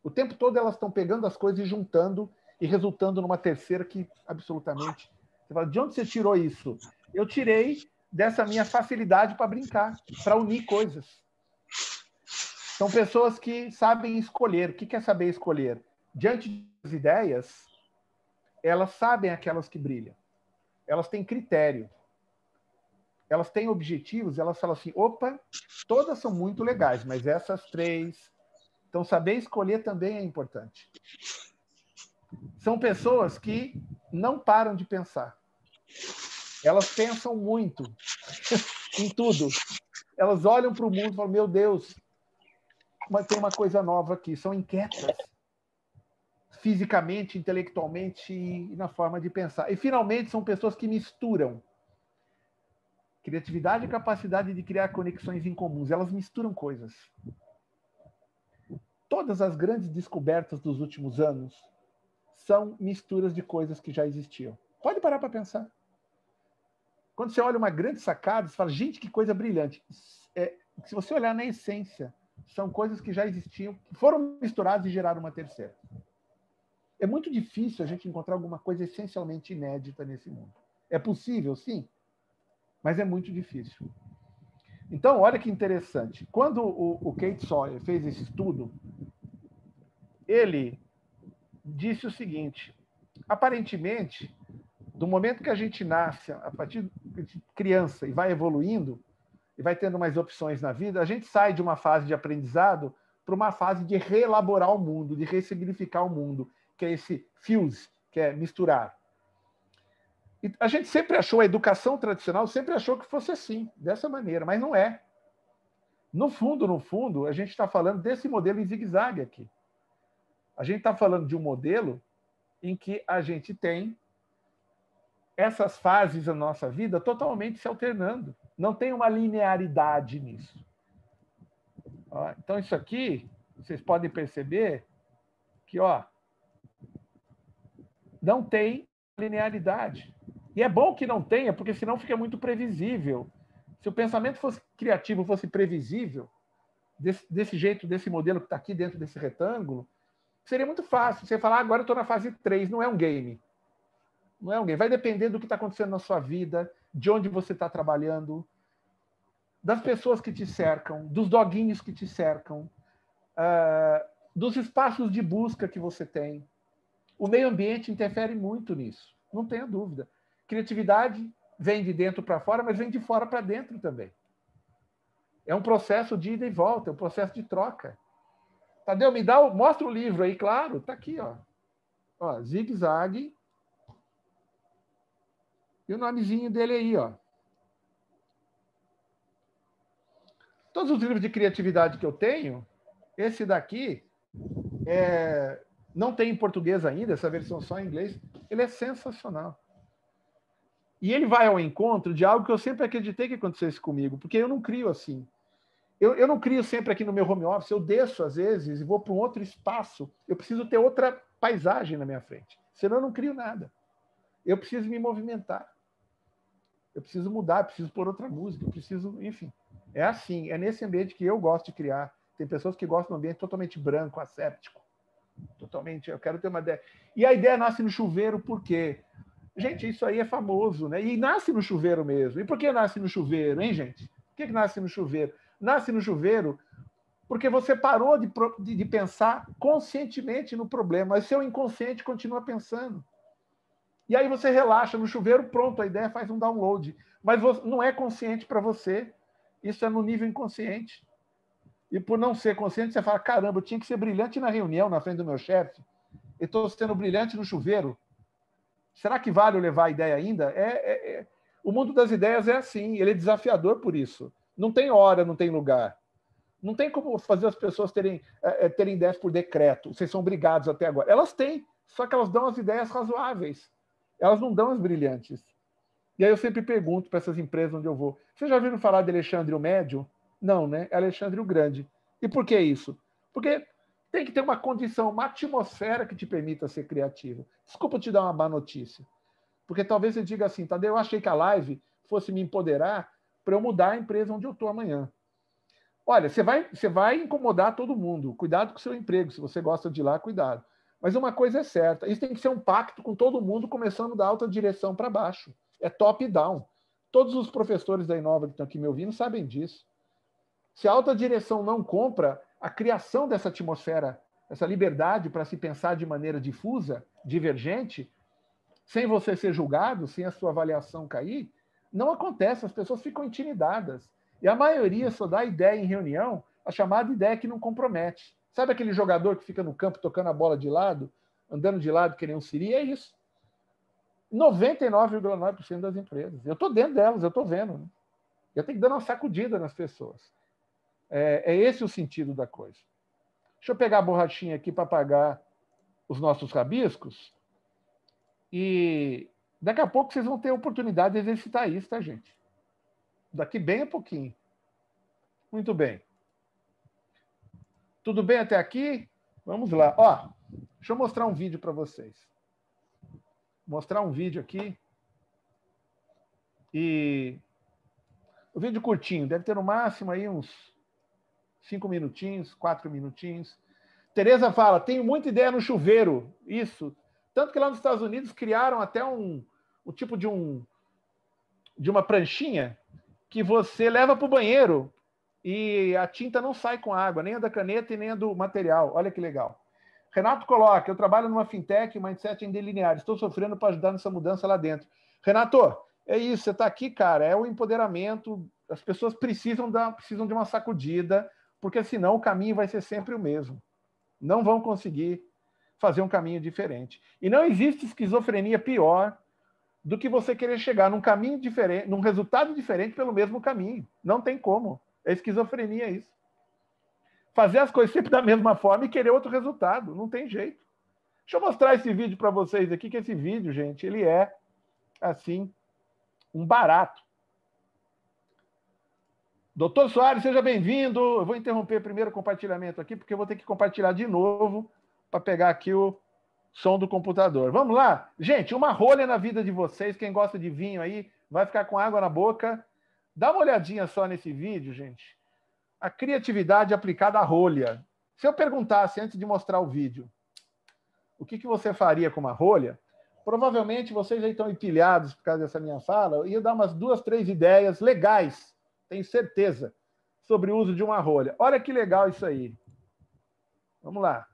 O tempo todo elas estão pegando as coisas e juntando e resultando numa terceira que absolutamente. Você fala, de onde você tirou isso? Eu tirei dessa minha facilidade para brincar, para unir coisas. São pessoas que sabem escolher. O que é saber escolher? Diante das ideias, elas sabem aquelas que brilham elas têm critério. Elas têm objetivos, elas falam assim: opa, todas são muito legais, mas essas três. Então, saber escolher também é importante. São pessoas que não param de pensar. Elas pensam muito (laughs) em tudo. Elas olham para o mundo e falam: meu Deus, mas tem uma coisa nova aqui. São inquietas fisicamente, intelectualmente e na forma de pensar. E finalmente são pessoas que misturam criatividade e capacidade de criar conexões incomuns. Elas misturam coisas. Todas as grandes descobertas dos últimos anos são misturas de coisas que já existiam. Pode parar para pensar. Quando você olha uma grande sacada, você fala, gente, que coisa brilhante. É, se você olhar na essência, são coisas que já existiam, foram misturadas e geraram uma terceira é muito difícil a gente encontrar alguma coisa essencialmente inédita nesse mundo. É possível, sim, mas é muito difícil. Então, olha que interessante. Quando o, o Kate Sawyer fez esse estudo, ele disse o seguinte: aparentemente, do momento que a gente nasce, a partir de criança e vai evoluindo e vai tendo mais opções na vida, a gente sai de uma fase de aprendizado para uma fase de reelaborar o mundo, de ressignificar o mundo que é esse fuse, que é misturar. E a gente sempre achou, a educação tradicional sempre achou que fosse assim, dessa maneira, mas não é. No fundo, no fundo, a gente está falando desse modelo em zigue-zague aqui. A gente está falando de um modelo em que a gente tem essas fases da nossa vida totalmente se alternando. Não tem uma linearidade nisso. então, isso aqui, vocês podem perceber que ó, não tem linearidade. E é bom que não tenha, porque senão fica muito previsível. Se o pensamento fosse criativo, fosse previsível, desse, desse jeito, desse modelo que está aqui dentro desse retângulo, seria muito fácil. Você falar, ah, agora eu estou na fase 3, não é um game. Não é um game. Vai depender do que está acontecendo na sua vida, de onde você está trabalhando, das pessoas que te cercam, dos doguinhos que te cercam, uh, dos espaços de busca que você tem. O meio ambiente interfere muito nisso, não tenha dúvida. Criatividade vem de dentro para fora, mas vem de fora para dentro também. É um processo de ida e volta, é um processo de troca. Tadeu, me dá, mostra o livro aí, claro, tá aqui, ó. Ó, Zig Zag. E o nomezinho dele aí, ó. Todos os livros de criatividade que eu tenho, esse daqui é não tem em português ainda, essa versão só em inglês. Ele é sensacional. E ele vai ao encontro de algo que eu sempre acreditei que acontecesse comigo, porque eu não crio assim. Eu, eu não crio sempre aqui no meu home office, eu desço às vezes e vou para um outro espaço. Eu preciso ter outra paisagem na minha frente, senão eu não crio nada. Eu preciso me movimentar. Eu preciso mudar, eu preciso pôr outra música, eu preciso, enfim. É assim, é nesse ambiente que eu gosto de criar. Tem pessoas que gostam de um ambiente totalmente branco, asséptico totalmente, eu quero ter uma ideia. E a ideia nasce no chuveiro por quê? Gente, isso aí é famoso, né? E nasce no chuveiro mesmo. E por que nasce no chuveiro, hein, gente? Por que, que nasce no chuveiro? Nasce no chuveiro porque você parou de, de, de pensar conscientemente no problema, mas seu inconsciente continua pensando. E aí você relaxa no chuveiro, pronto, a ideia faz um download. Mas não é consciente para você, isso é no nível inconsciente. E por não ser consciente, você fala: caramba, eu tinha que ser brilhante na reunião, na frente do meu chefe. E estou sendo brilhante no chuveiro. Será que vale eu levar a ideia ainda? É, é, é, O mundo das ideias é assim, ele é desafiador por isso. Não tem hora, não tem lugar. Não tem como fazer as pessoas terem, é, é terem ideias por decreto. Vocês são obrigados até agora. Elas têm, só que elas dão as ideias razoáveis. Elas não dão as brilhantes. E aí eu sempre pergunto para essas empresas onde eu vou: vocês já ouviram falar de Alexandre o Médio? Não, né? É Alexandre o Grande. E por que isso? Porque tem que ter uma condição, uma atmosfera que te permita ser criativo. Desculpa te dar uma má notícia. Porque talvez você diga assim, Tadeu, eu achei que a live fosse me empoderar para eu mudar a empresa onde eu estou amanhã. Olha, você vai, você vai incomodar todo mundo. Cuidado com o seu emprego. Se você gosta de lá, cuidado. Mas uma coisa é certa: isso tem que ser um pacto com todo mundo, começando da alta direção para baixo. É top-down. Todos os professores da Inova que estão aqui me ouvindo sabem disso. Se a alta direção não compra, a criação dessa atmosfera, essa liberdade para se pensar de maneira difusa, divergente, sem você ser julgado, sem a sua avaliação cair, não acontece, as pessoas ficam intimidadas. E a maioria só dá ideia em reunião, a chamada ideia que não compromete. Sabe aquele jogador que fica no campo tocando a bola de lado, andando de lado, querendo um siri? É isso. 99,9% das empresas. Eu estou dentro delas, eu estou vendo. Né? Eu tenho que dar uma sacudida nas pessoas. É, é esse o sentido da coisa. Deixa eu pegar a borrachinha aqui para apagar os nossos rabiscos. E daqui a pouco vocês vão ter a oportunidade de exercitar isso, tá, gente? Daqui bem a pouquinho. Muito bem. Tudo bem até aqui? Vamos lá. Ó, deixa eu mostrar um vídeo para vocês. Mostrar um vídeo aqui. E o vídeo curtinho, deve ter no máximo aí uns cinco minutinhos, quatro minutinhos. Tereza fala, tenho muita ideia no chuveiro, isso. Tanto que lá nos Estados Unidos criaram até um, um tipo de um de uma pranchinha que você leva para o banheiro e a tinta não sai com a água, nem a da caneta e nem a do material. Olha que legal. Renato coloca, eu trabalho numa fintech, mindset em delinear, estou sofrendo para ajudar nessa mudança lá dentro. Renato, é isso, você está aqui, cara, é o empoderamento, as pessoas precisam, da, precisam de uma sacudida, porque senão o caminho vai ser sempre o mesmo. Não vão conseguir fazer um caminho diferente. E não existe esquizofrenia pior do que você querer chegar num caminho diferente, num resultado diferente pelo mesmo caminho. Não tem como. É esquizofrenia isso. Fazer as coisas sempre da mesma forma e querer outro resultado, não tem jeito. Deixa eu mostrar esse vídeo para vocês aqui, que esse vídeo, gente, ele é assim um barato. Doutor Soares, seja bem-vindo. Eu vou interromper primeiro o compartilhamento aqui, porque eu vou ter que compartilhar de novo para pegar aqui o som do computador. Vamos lá? Gente, uma rolha na vida de vocês. Quem gosta de vinho aí vai ficar com água na boca. Dá uma olhadinha só nesse vídeo, gente. A criatividade aplicada à rolha. Se eu perguntasse antes de mostrar o vídeo, o que, que você faria com uma rolha? Provavelmente vocês aí estão empilhados por causa dessa minha fala. Eu ia dar umas duas, três ideias legais tenho certeza sobre o uso de uma rolha. Olha que legal isso aí. Vamos lá.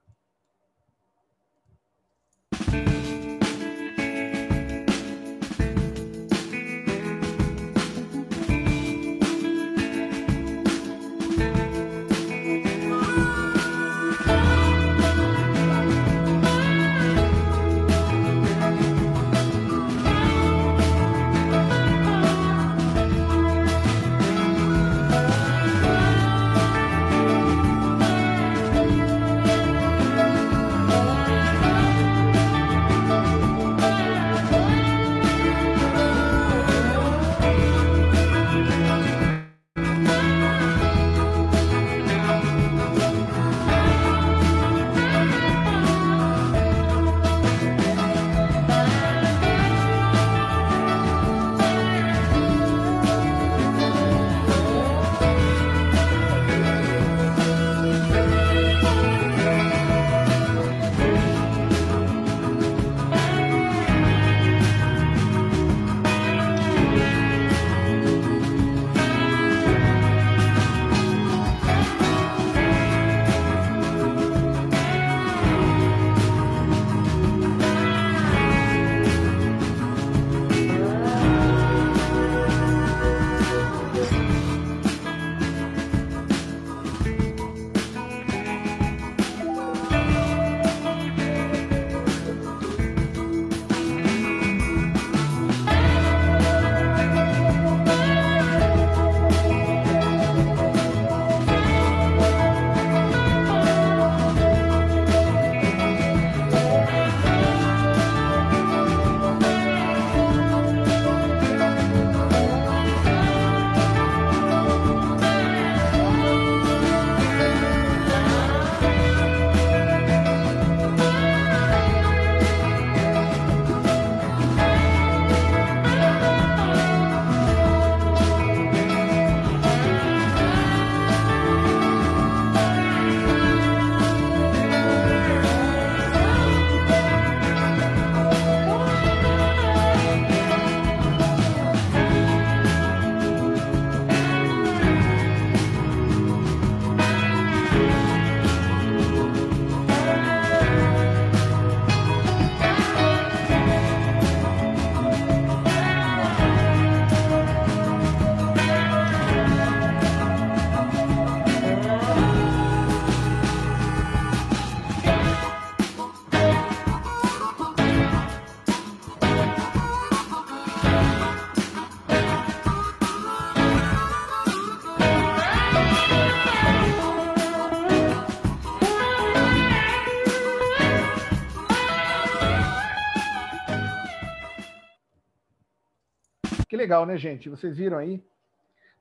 legal, né, gente? Vocês viram aí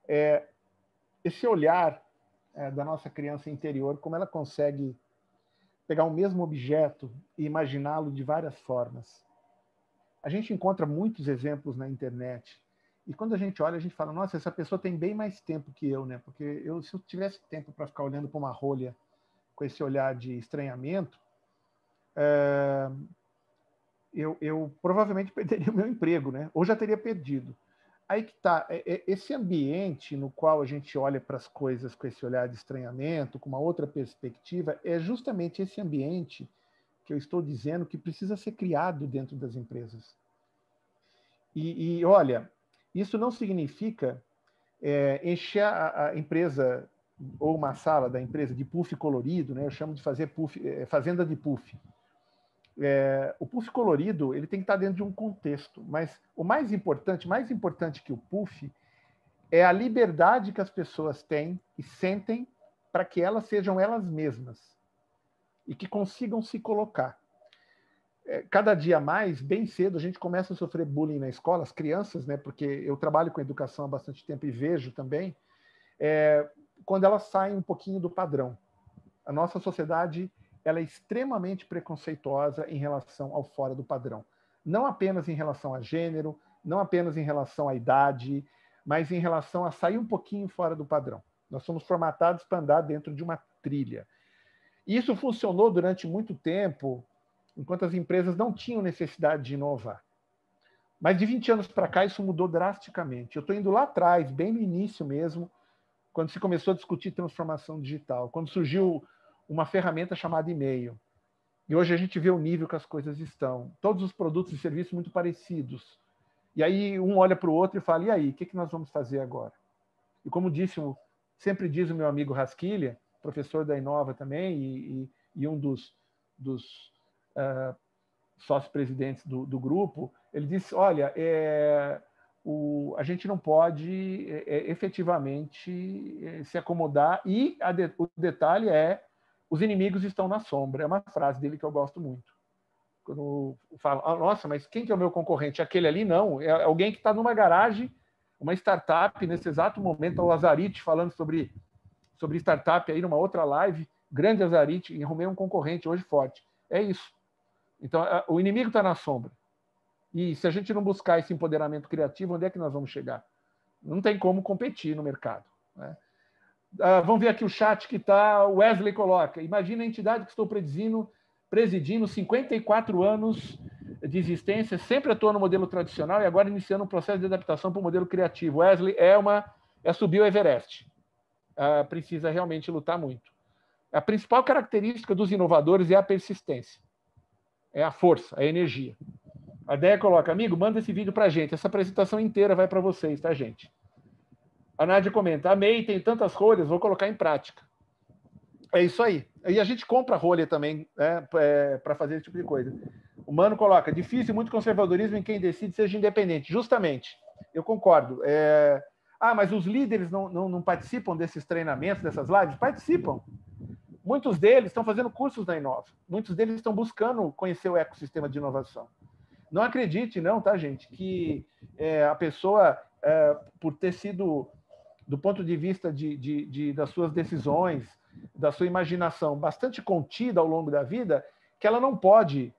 é, esse olhar é, da nossa criança interior, como ela consegue pegar o mesmo objeto e imaginá-lo de várias formas. A gente encontra muitos exemplos na internet. E quando a gente olha, a gente fala: nossa, essa pessoa tem bem mais tempo que eu, né? Porque eu, se eu tivesse tempo para ficar olhando para uma rolha com esse olhar de estranhamento, é, eu, eu, provavelmente (laughs) perderia o meu emprego, né? Ou já teria perdido aí que está é, é, Esse ambiente no qual a gente olha para as coisas com esse olhar de estranhamento, com uma outra perspectiva, é justamente esse ambiente que eu estou dizendo que precisa ser criado dentro das empresas. E, e olha, isso não significa é, encher a, a, empresa ou uma sala da empresa de puff colorido, né? Eu chamo de fazer puff, é, fazenda de puff é, o puff colorido ele tem que estar dentro de um contexto, mas o mais importante, mais importante que o puff, é a liberdade que as pessoas têm e sentem para que elas sejam elas mesmas e que consigam se colocar. É, cada dia mais, bem cedo, a gente começa a sofrer bullying na escola, as crianças, né? Porque eu trabalho com educação há bastante tempo e vejo também é, quando elas saem um pouquinho do padrão. A nossa sociedade ela é extremamente preconceituosa em relação ao fora do padrão. Não apenas em relação a gênero, não apenas em relação à idade, mas em relação a sair um pouquinho fora do padrão. Nós somos formatados para andar dentro de uma trilha. E isso funcionou durante muito tempo, enquanto as empresas não tinham necessidade de inovar. Mas de 20 anos para cá, isso mudou drasticamente. Eu estou indo lá atrás, bem no início mesmo, quando se começou a discutir transformação digital, quando surgiu uma ferramenta chamada e-mail. E hoje a gente vê o nível que as coisas estão. Todos os produtos e serviços muito parecidos. E aí um olha para o outro e fala: e aí, o que, que nós vamos fazer agora? E como disse, sempre diz o meu amigo Rasquilha, professor da Inova também e, e, e um dos, dos uh, sócios-presidentes do, do, grupo, ele disse: olha, é, o, a gente não pode é, é efetivamente é, se acomodar, e de, o detalhe é os inimigos estão na sombra. É uma frase dele que eu gosto muito. Quando fala, ah, nossa, mas quem que é o meu concorrente? Aquele ali? Não, é alguém que está numa garagem, uma startup, nesse exato momento, é o Lazarite falando sobre, sobre startup aí numa outra live, grande Lazarite, enrumei um concorrente hoje forte. É isso. Então, o inimigo está na sombra. E se a gente não buscar esse empoderamento criativo, onde é que nós vamos chegar? Não tem como competir no mercado. Né? Ah, vamos ver aqui o chat que está. Wesley coloca: Imagina a entidade que estou presidindo, presidindo 54 anos de existência, sempre atuou no modelo tradicional e agora iniciando um processo de adaptação para o modelo criativo. Wesley é uma é subir o Everest. Ah, precisa realmente lutar muito. A principal característica dos inovadores é a persistência, é a força, a energia. A ideia coloca, amigo, manda esse vídeo para gente. Essa apresentação inteira vai para vocês, tá, gente? A Nádia comenta: amei, tem tantas rolhas, vou colocar em prática. É isso aí. E a gente compra rolha também né, é, para fazer esse tipo de coisa. O Mano coloca: difícil muito conservadorismo em quem decide seja independente. Justamente, eu concordo. É... Ah, mas os líderes não, não, não participam desses treinamentos, dessas lives? Participam. Muitos deles estão fazendo cursos na Inova. Muitos deles estão buscando conhecer o ecossistema de inovação. Não acredite, não, tá, gente, que é, a pessoa, é, por ter sido do ponto de vista de, de, de, das suas decisões, da sua imaginação, bastante contida ao longo da vida, que ela não pode,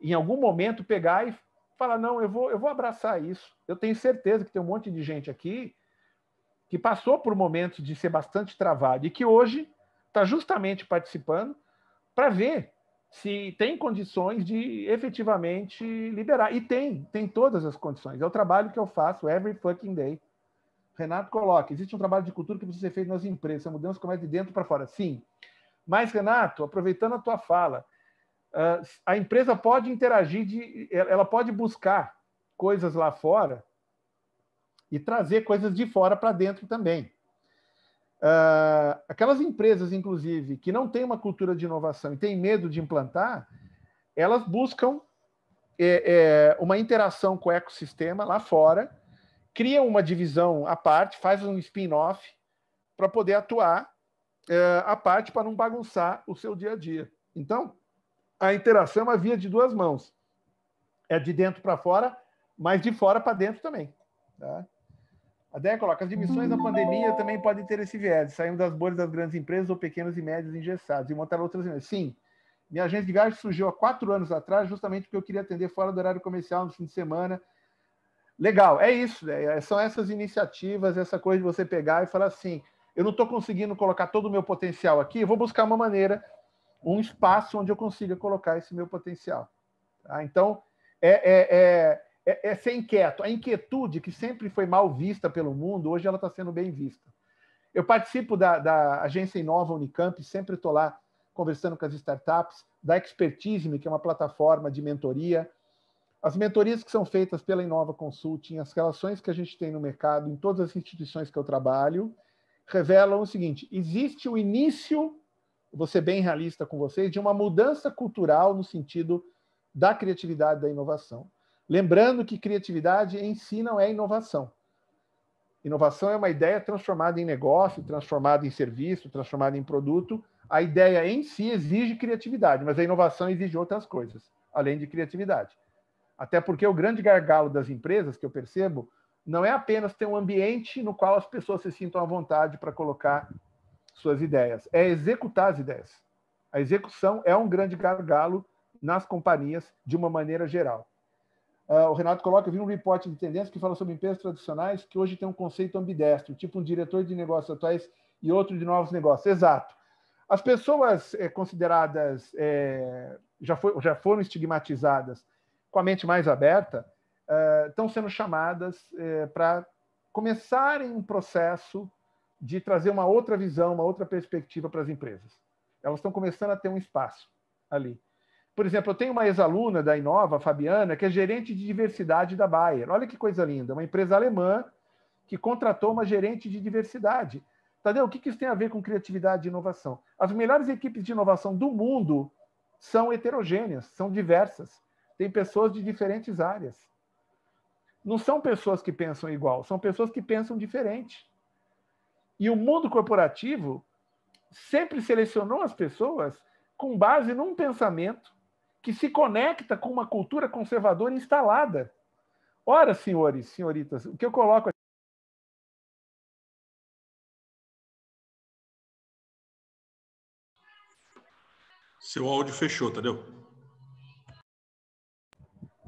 em algum momento, pegar e falar: não, eu vou, eu vou abraçar isso. Eu tenho certeza que tem um monte de gente aqui que passou por momentos de ser bastante travado e que hoje está justamente participando para ver se tem condições de efetivamente liberar. E tem, tem todas as condições. É o trabalho que eu faço every fucking day Renato coloca: existe um trabalho de cultura que precisa ser feito nas empresas. A mudança começa de dentro para fora. Sim. Mas, Renato, aproveitando a tua fala, ah, a empresa pode interagir, de, ela pode buscar coisas lá fora e trazer coisas de fora para dentro também. Ah, aquelas empresas, inclusive, que não têm uma cultura de inovação e têm medo de implantar, elas buscam é, é, uma interação com o ecossistema lá fora cria uma divisão à parte, faz um spin-off para poder atuar é, à parte para não bagunçar o seu dia a dia. Então, a interação é via de duas mãos. É de dentro para fora, mas de fora para dentro também. Tá? A DEA coloca, as dimissões da pandemia também podem ter esse viés, saindo das bolhas das grandes empresas ou pequenas e médias engessadas e montar outras empresas. Sim, minha agência de viagem surgiu há quatro anos atrás, justamente porque eu queria atender fora do horário comercial no fim de semana, Legal, é isso. são essas iniciativas, essa coisa de você pegar e falar assim: eu não estou conseguindo colocar todo o meu potencial aqui, vou buscar uma maneira, um espaço onde eu consiga colocar esse meu potencial. Tá? Então, é, é, é, é, ser inquieto. A inquietude, que sempre foi mal vista pelo mundo, hoje ela está sendo bem vista. Eu participo da, da agência Inova Unicamp, sempre estou lá conversando com as startups, da Expertise, que é uma plataforma de mentoria as mentorias que são feitas pela Inova Consulting, as relações que a gente tem no mercado, em todas as instituições que eu trabalho, revelam o seguinte: existe o início, vou ser bem realista com vocês, de uma mudança cultural no sentido da criatividade da inovação. Lembrando que criatividade em si não é inovação. Inovação é uma ideia transformada em negócio, transformada em serviço, transformada em produto. A ideia em si exige criatividade, mas a inovação exige outras coisas, além de criatividade. Até porque o grande gargalo das empresas, que eu percebo, não é apenas ter um ambiente no qual as pessoas se sintam à vontade para colocar suas ideias, é executar as ideias. A execução é um grande gargalo nas companhias de uma maneira geral. Uh, o Renato coloca, eu vi um reporte de tendência que fala sobre empresas tradicionais que hoje tem um conceito ambidestro, tipo um diretor de negócios atuais e outro de novos negócios. Exato. As pessoas é, consideradas é, já, foi, já foram estigmatizadas com a mente mais aberta, eh, estão sendo chamadas eh, para começarem um processo de trazer uma outra visão, uma outra perspectiva para as empresas. Elas estão começando a ter um espaço ali. Por exemplo, eu tenho uma ex-aluna da Inova, Fabiana, que é gerente de diversidade da Bayer. Olha que coisa linda, uma empresa alemã que contratou uma gerente de diversidade. Tadeu, o que isso tem a ver com criatividade e inovação? As melhores equipes de inovação do mundo são heterogêneas, são diversas tem pessoas de diferentes áreas. Não são pessoas que pensam igual, são pessoas que pensam diferente. E o mundo corporativo sempre selecionou as pessoas com base num pensamento que se conecta com uma cultura conservadora instalada. Ora, senhores, senhoritas, o que eu coloco aqui Seu áudio fechou, entendeu?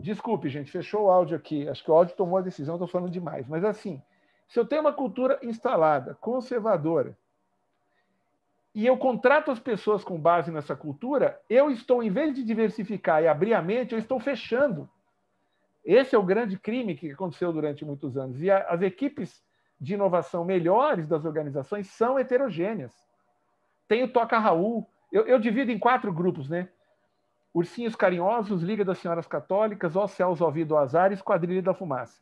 Desculpe, gente, fechou o áudio aqui. Acho que o áudio tomou a decisão, estou falando demais. Mas assim, se eu tenho uma cultura instalada, conservadora, e eu contrato as pessoas com base nessa cultura, eu estou, em vez de diversificar e abrir a mente, eu estou fechando. Esse é o grande crime que aconteceu durante muitos anos. E as equipes de inovação melhores das organizações são heterogêneas. Tem o Toca Raul. Eu, eu divido em quatro grupos, né? Ursinhos Carinhosos, Liga das Senhoras Católicas, Ó Céus, Ó Vida, Ó Azar Esquadrilha da Fumaça.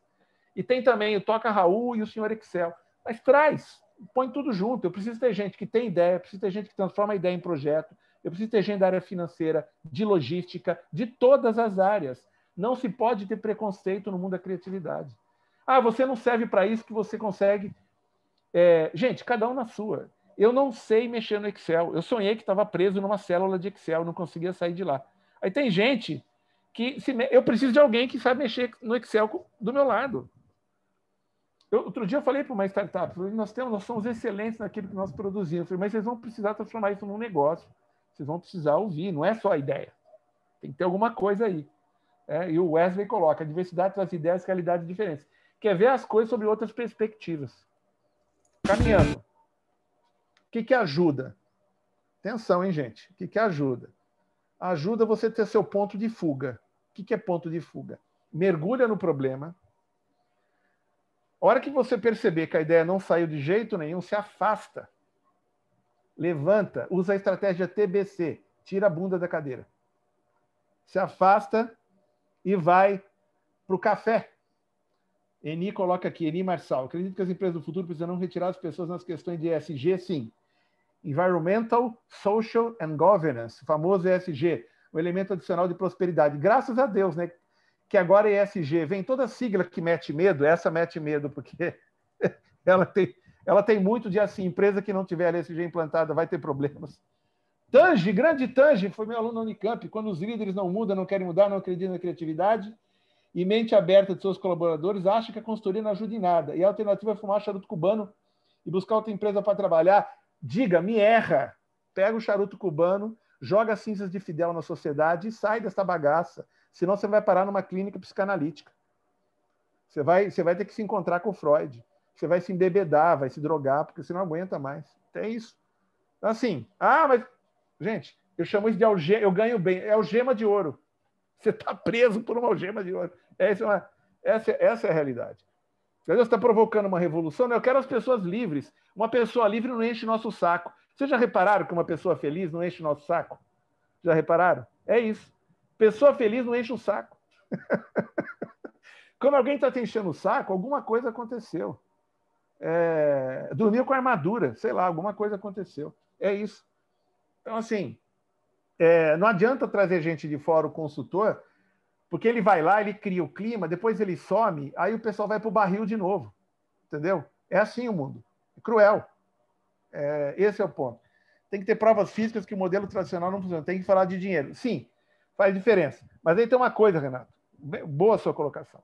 E tem também o Toca Raul e o Senhor Excel. Mas traz, põe tudo junto. Eu preciso ter gente que tem ideia, eu preciso ter gente que transforma a ideia em projeto, eu preciso ter gente da área financeira, de logística, de todas as áreas. Não se pode ter preconceito no mundo da criatividade. Ah, você não serve para isso que você consegue. É... gente, cada um na sua. Eu não sei mexer no Excel. Eu sonhei que estava preso numa célula de Excel, não conseguia sair de lá. Aí tem gente que se, eu preciso de alguém que sabe mexer no Excel do meu lado. Eu, outro dia eu falei para uma startup, falei, nós temos, nós somos excelentes naquilo que nós produzimos, falei, mas vocês vão precisar transformar isso num negócio, vocês vão precisar ouvir, não é só a ideia, tem que ter alguma coisa aí. É, e o Wesley coloca, a diversidade das ideias, realidades diferentes. Quer ver as coisas sobre outras perspectivas. Caminhando. O que, que ajuda? Atenção, hein, gente? O que, que ajuda? ajuda você a ter seu ponto de fuga. O que é ponto de fuga? Mergulha no problema. A hora que você perceber que a ideia não saiu de jeito nenhum, se afasta. Levanta, usa a estratégia TBC, tira a bunda da cadeira. Se afasta e vai para o café. Eni coloca aqui, Eni Marçal. Acredito que as empresas do futuro precisarão retirar as pessoas nas questões de ESG, sim. Environmental, Social and Governance, famoso ESG, o elemento adicional de prosperidade. Graças a Deus, né? Que agora ESG vem toda sigla que mete medo, essa mete medo, porque (laughs) ela tem, ela tem muito de assim, empresa que não tiver ESG implantada vai ter problemas. Tange, grande Tange, foi meu aluno na Unicamp. Quando os líderes não mudam, não querem mudar, não acreditam na criatividade e mente aberta de seus colaboradores, acha que a consultoria não ajuda em nada. E a alternativa é fumar charuto cubano e buscar outra empresa para trabalhar diga, me erra, pega o charuto cubano, joga cinzas de Fidel na sociedade e sai dessa bagaça, senão você vai parar numa clínica psicanalítica. Você vai, você vai ter que se encontrar com o Freud, você vai se embebedar, vai se drogar, porque você não aguenta mais. É isso. Então, assim, ah, mas, gente, eu chamo isso de algema, eu ganho bem, é algema de ouro. Você está preso por uma algema de ouro. Essa é, uma, essa, é, essa é a realidade. Deus está provocando uma revolução. Né? Eu quero as pessoas livres. Uma pessoa livre não enche nosso saco. Vocês já repararam que uma pessoa feliz não enche nosso saco? Já repararam? É isso. Pessoa feliz não enche o saco. (laughs) Quando alguém está te enchendo o saco, alguma coisa aconteceu. É... Dormiu com a armadura, sei lá, alguma coisa aconteceu. É isso. Então, assim, é... não adianta trazer gente de fora o consultor porque ele vai lá, ele cria o clima, depois ele some, aí o pessoal vai para o barril de novo. Entendeu? É assim o mundo. É cruel. É, esse é o ponto. Tem que ter provas físicas que o modelo tradicional não funciona. Tem que falar de dinheiro. Sim, faz diferença. Mas aí tem uma coisa, Renato. Boa sua colocação.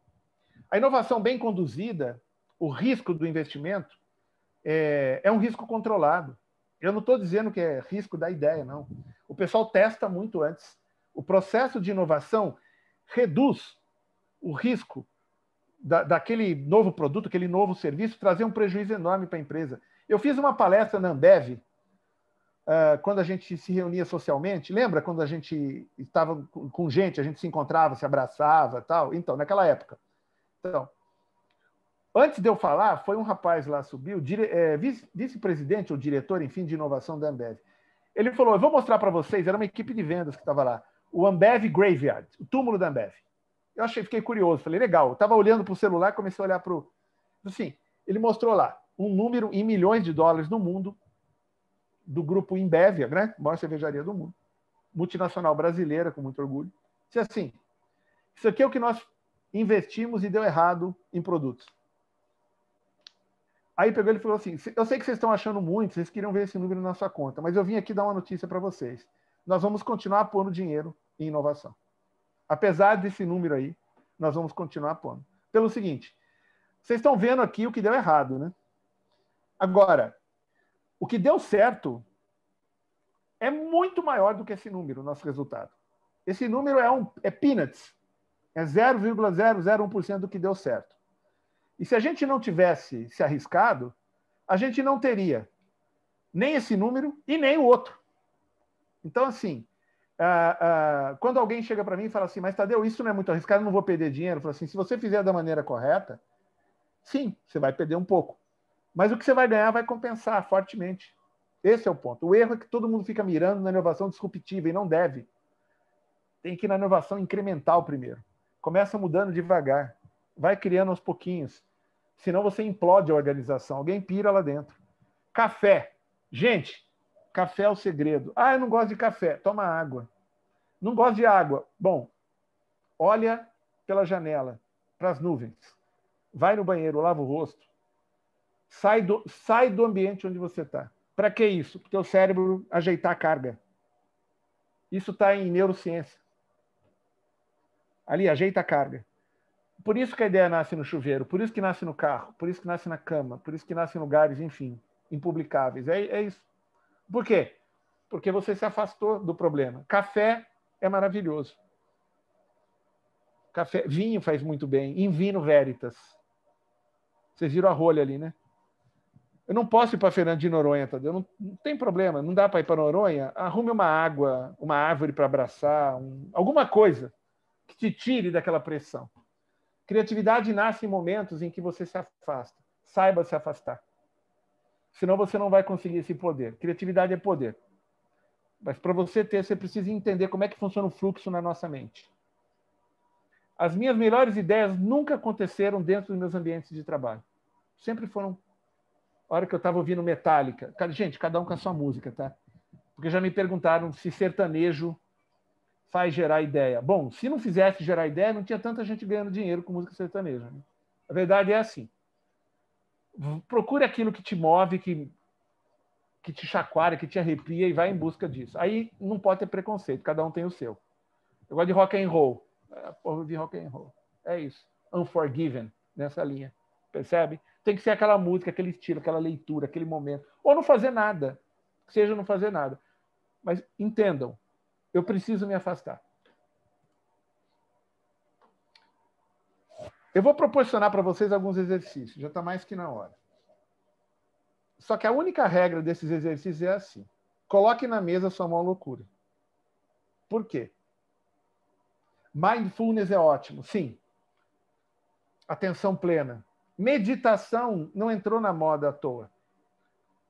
A inovação bem conduzida, o risco do investimento, é, é um risco controlado. Eu não estou dizendo que é risco da ideia, não. O pessoal testa muito antes. O processo de inovação reduz o risco da, daquele novo produto, aquele novo serviço, trazer um prejuízo enorme para a empresa. Eu fiz uma palestra na Ambev, uh, quando a gente se reunia socialmente. Lembra quando a gente estava com gente, a gente se encontrava, se abraçava tal? Então, naquela época. Então, antes de eu falar, foi um rapaz lá subiu, é, vice-presidente ou diretor, enfim, de inovação da Ambev. Ele falou: Eu vou mostrar para vocês. Era uma equipe de vendas que estava lá o Ambev Graveyard, o túmulo da Ambev. Eu achei, fiquei curioso, falei, legal. Eu estava olhando para o celular, comecei a olhar para o. Assim, ele mostrou lá um número em milhões de dólares no mundo do grupo Embev, né? maior cervejaria do mundo, multinacional brasileira, com muito orgulho. Disse assim: isso aqui é o que nós investimos e deu errado em produtos. Aí pegou ele e falou assim: eu sei que vocês estão achando muito, vocês queriam ver esse número na sua conta, mas eu vim aqui dar uma notícia para vocês. Nós vamos continuar pondo dinheiro em inovação. Apesar desse número aí, nós vamos continuar pondo. Pelo seguinte, vocês estão vendo aqui o que deu errado, né? Agora, o que deu certo é muito maior do que esse número, nosso resultado. Esse número é, um, é peanuts, é 0,001% do que deu certo. E se a gente não tivesse se arriscado, a gente não teria nem esse número e nem o outro. Então, assim, ah, ah, quando alguém chega para mim e fala assim, mas Tadeu, isso não é muito arriscado, não vou perder dinheiro. Eu falo assim, se você fizer da maneira correta, sim, você vai perder um pouco. Mas o que você vai ganhar vai compensar fortemente. Esse é o ponto. O erro é que todo mundo fica mirando na inovação disruptiva e não deve. Tem que ir na inovação incremental primeiro. Começa mudando devagar, vai criando aos pouquinhos. Senão você implode a organização. Alguém pira lá dentro. Café. Gente, Café é o segredo. Ah, eu não gosto de café. Toma água. Não gosto de água. Bom, olha pela janela, para as nuvens. Vai no banheiro, lava o rosto. Sai do, sai do ambiente onde você está. Para que isso? Para o teu cérebro ajeitar a carga. Isso está em neurociência. Ali, ajeita a carga. Por isso que a ideia nasce no chuveiro, por isso que nasce no carro, por isso que nasce na cama, por isso que nasce em lugares, enfim, impublicáveis. É, é isso. Por quê? Porque você se afastou do problema. Café é maravilhoso. Café, vinho faz muito bem. Em vino veritas. Vocês viram a rolha ali, né? Eu não posso ir para Fernando de Noronha, tá? Não, não tem problema, não dá para ir para Noronha. Arrume uma água, uma árvore para abraçar, um, alguma coisa que te tire daquela pressão. Criatividade nasce em momentos em que você se afasta. Saiba se afastar senão você não vai conseguir esse poder. Criatividade é poder. Mas para você ter, você precisa entender como é que funciona o fluxo na nossa mente. As minhas melhores ideias nunca aconteceram dentro dos meus ambientes de trabalho. Sempre foram. A hora que eu estava ouvindo Metallica. Gente, cada um com a sua música, tá? Porque já me perguntaram se sertanejo faz gerar ideia. Bom, se não fizesse gerar ideia, não tinha tanta gente ganhando dinheiro com música sertaneja. Né? A verdade é assim procure aquilo que te move, que, que te chacoalha, que te arrepia e vai em busca disso. Aí não pode ter preconceito, cada um tem o seu. Eu gosto de rock and roll. É, porra, eu de rock and roll. É isso. Unforgiven, nessa linha. Percebe? Tem que ser aquela música, aquele estilo, aquela leitura, aquele momento. Ou não fazer nada. Seja não fazer nada. Mas entendam, eu preciso me afastar. Eu vou proporcionar para vocês alguns exercícios, já está mais que na hora. Só que a única regra desses exercícios é assim: coloque na mesa sua mão loucura. Por quê? Mindfulness é ótimo, sim. Atenção plena. Meditação não entrou na moda à toa.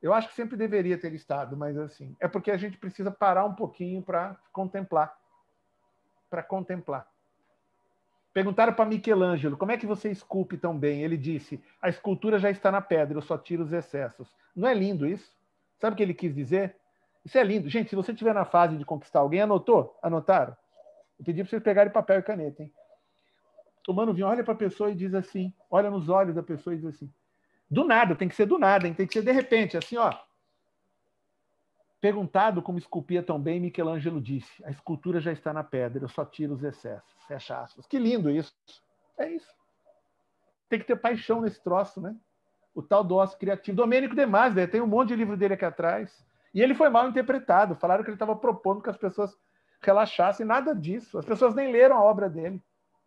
Eu acho que sempre deveria ter estado, mas assim, é porque a gente precisa parar um pouquinho para contemplar. Para contemplar. Perguntaram para Michelangelo como é que você esculpe tão bem. Ele disse: a escultura já está na pedra, eu só tiro os excessos. Não é lindo isso? Sabe o que ele quis dizer? Isso é lindo. Gente, se você estiver na fase de conquistar alguém, anotou? Anotaram? Eu pedi para vocês pegarem papel e caneta, hein? Tomando vinho, olha para a pessoa e diz assim: olha nos olhos da pessoa e diz assim. Do nada, tem que ser do nada, hein? tem que ser de repente, assim, ó. Perguntado como esculpia tão bem, Michelangelo disse: A escultura já está na pedra, eu só tiro os excessos. Fecha aspas. Que lindo isso. É isso. Tem que ter paixão nesse troço, né? O tal do ócio criativo. Domênico Demás, né? tem um monte de livro dele aqui atrás. E ele foi mal interpretado. Falaram que ele estava propondo que as pessoas relaxassem. Nada disso. As pessoas nem leram a obra dele.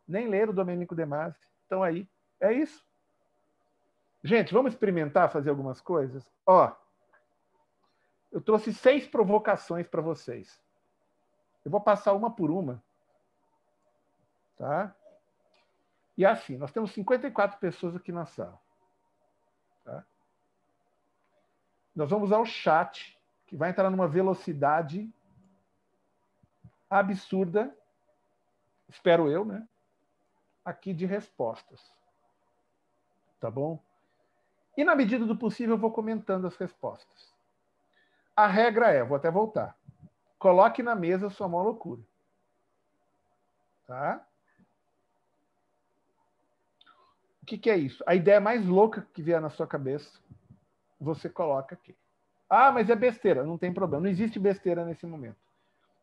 Nem leram o Domênico Demás. Então aí, é isso. Gente, vamos experimentar fazer algumas coisas? Ó. Eu trouxe seis provocações para vocês. Eu vou passar uma por uma. Tá? E é assim, nós temos 54 pessoas aqui na sala. Tá? Nós vamos ao chat, que vai entrar numa velocidade absurda, espero eu, né? Aqui de respostas. Tá bom? E na medida do possível, eu vou comentando as respostas. A regra é, vou até voltar. Coloque na mesa sua maior loucura. Tá? O que, que é isso? A ideia mais louca que vier na sua cabeça, você coloca aqui. Ah, mas é besteira. Não tem problema. Não existe besteira nesse momento.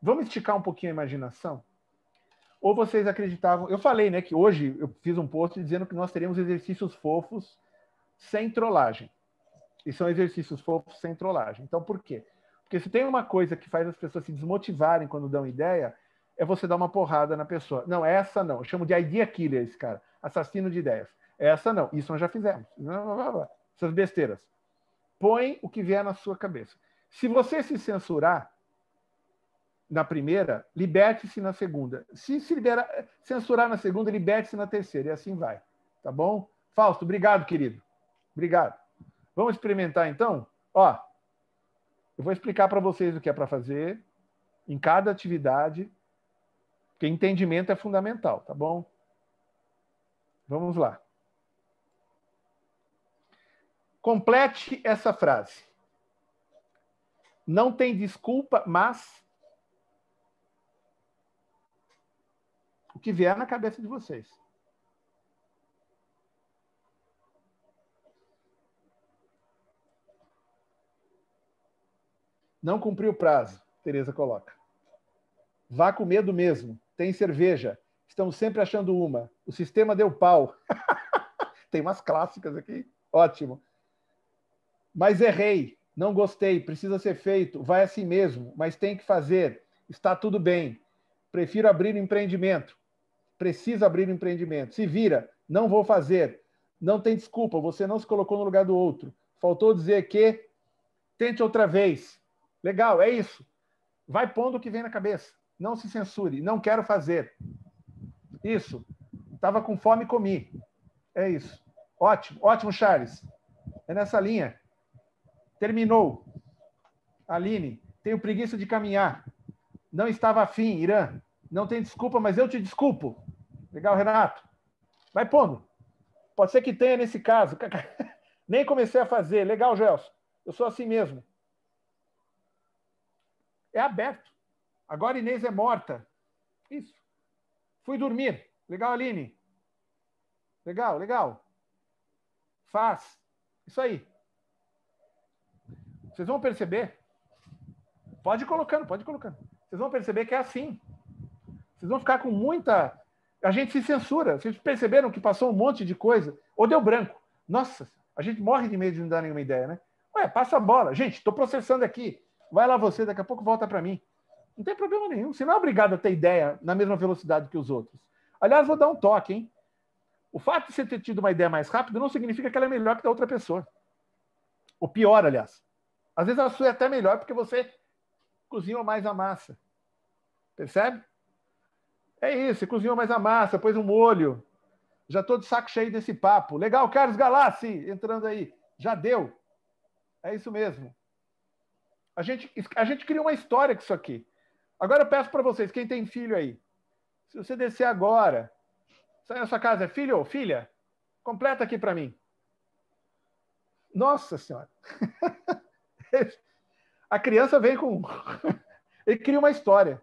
Vamos esticar um pouquinho a imaginação? Ou vocês acreditavam... Eu falei, né, que hoje eu fiz um post dizendo que nós teríamos exercícios fofos sem trollagem. E são exercícios fofos sem trollagem. Então, por quê? Porque se tem uma coisa que faz as pessoas se desmotivarem quando dão ideia, é você dar uma porrada na pessoa. Não, essa não. Eu chamo de idea killer esse cara. Assassino de ideias. Essa não. Isso nós já fizemos. Essas besteiras. Põe o que vier na sua cabeça. Se você se censurar na primeira, liberte-se na segunda. Se, se libera, censurar na segunda, liberte-se na terceira. E assim vai. Tá bom? Fausto, obrigado, querido. Obrigado. Vamos experimentar então? Ó, eu vou explicar para vocês o que é para fazer em cada atividade, porque entendimento é fundamental, tá bom? Vamos lá. Complete essa frase. Não tem desculpa, mas o que vier na cabeça de vocês. Não cumpriu o prazo, Tereza coloca. Vá com medo mesmo. Tem cerveja. Estamos sempre achando uma. O sistema deu pau. (laughs) Tem umas clássicas aqui. Ótimo. Mas errei. Não gostei. Precisa ser feito. Vai assim mesmo. Mas tem que fazer. Está tudo bem. Prefiro abrir um empreendimento. Precisa abrir um empreendimento. Se vira. Não vou fazer. Não tem desculpa. Você não se colocou no lugar do outro. Faltou dizer que tente outra vez. Legal, é isso. Vai pondo o que vem na cabeça. Não se censure. Não quero fazer. Isso. Estava com fome, comi. É isso. Ótimo, ótimo, Charles. É nessa linha. Terminou. Aline, tenho preguiça de caminhar. Não estava afim, Irã. Não tem desculpa, mas eu te desculpo. Legal, Renato. Vai pondo. Pode ser que tenha nesse caso. (laughs) Nem comecei a fazer. Legal, Gelson. Eu sou assim mesmo é aberto. Agora Inês é morta. Isso. Fui dormir. Legal, Aline? Legal, legal. Faz. Isso aí. Vocês vão perceber. Pode ir colocando, pode ir colocando. Vocês vão perceber que é assim. Vocês vão ficar com muita. A gente se censura. Vocês perceberam que passou um monte de coisa. Ou deu branco. Nossa, a gente morre de medo de não dar nenhuma ideia, né? Ué, passa a bola. Gente, estou processando aqui. Vai lá você, daqui a pouco volta para mim. Não tem problema nenhum. Você não é obrigado a ter ideia na mesma velocidade que os outros. Aliás, vou dar um toque, hein? O fato de você ter tido uma ideia mais rápida não significa que ela é melhor que da outra pessoa. Ou pior, aliás. Às vezes a sua é até melhor porque você cozinhou mais a massa. Percebe? É isso, você cozinhou mais a massa, pôs um molho. Já estou de saco cheio desse papo. Legal, Carlos Galassi entrando aí. Já deu. É isso mesmo. A gente, a gente cria uma história com isso aqui. Agora eu peço para vocês, quem tem filho aí, se você descer agora, sai da sua casa, é filho ou filha, completa aqui para mim. Nossa Senhora! (laughs) a criança vem com. (laughs) Ele cria uma história.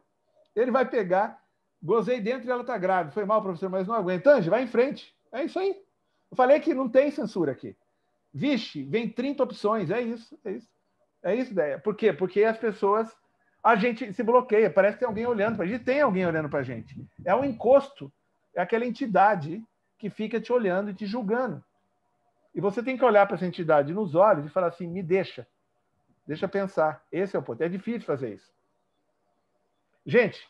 Ele vai pegar. Gozei dentro e ela está grávida. Foi mal, professor, mas não aguento. Anjo, vai em frente. É isso aí. Eu falei que não tem censura aqui. Vixe, vem 30 opções. É isso, é isso. É isso, ideia. Por quê? Porque as pessoas, a gente se bloqueia, parece que tem alguém olhando para a gente. Tem alguém olhando para a gente. É um encosto, é aquela entidade que fica te olhando e te julgando. E você tem que olhar para essa entidade nos olhos e falar assim: me deixa, deixa pensar. Esse é o ponto. É difícil fazer isso. Gente,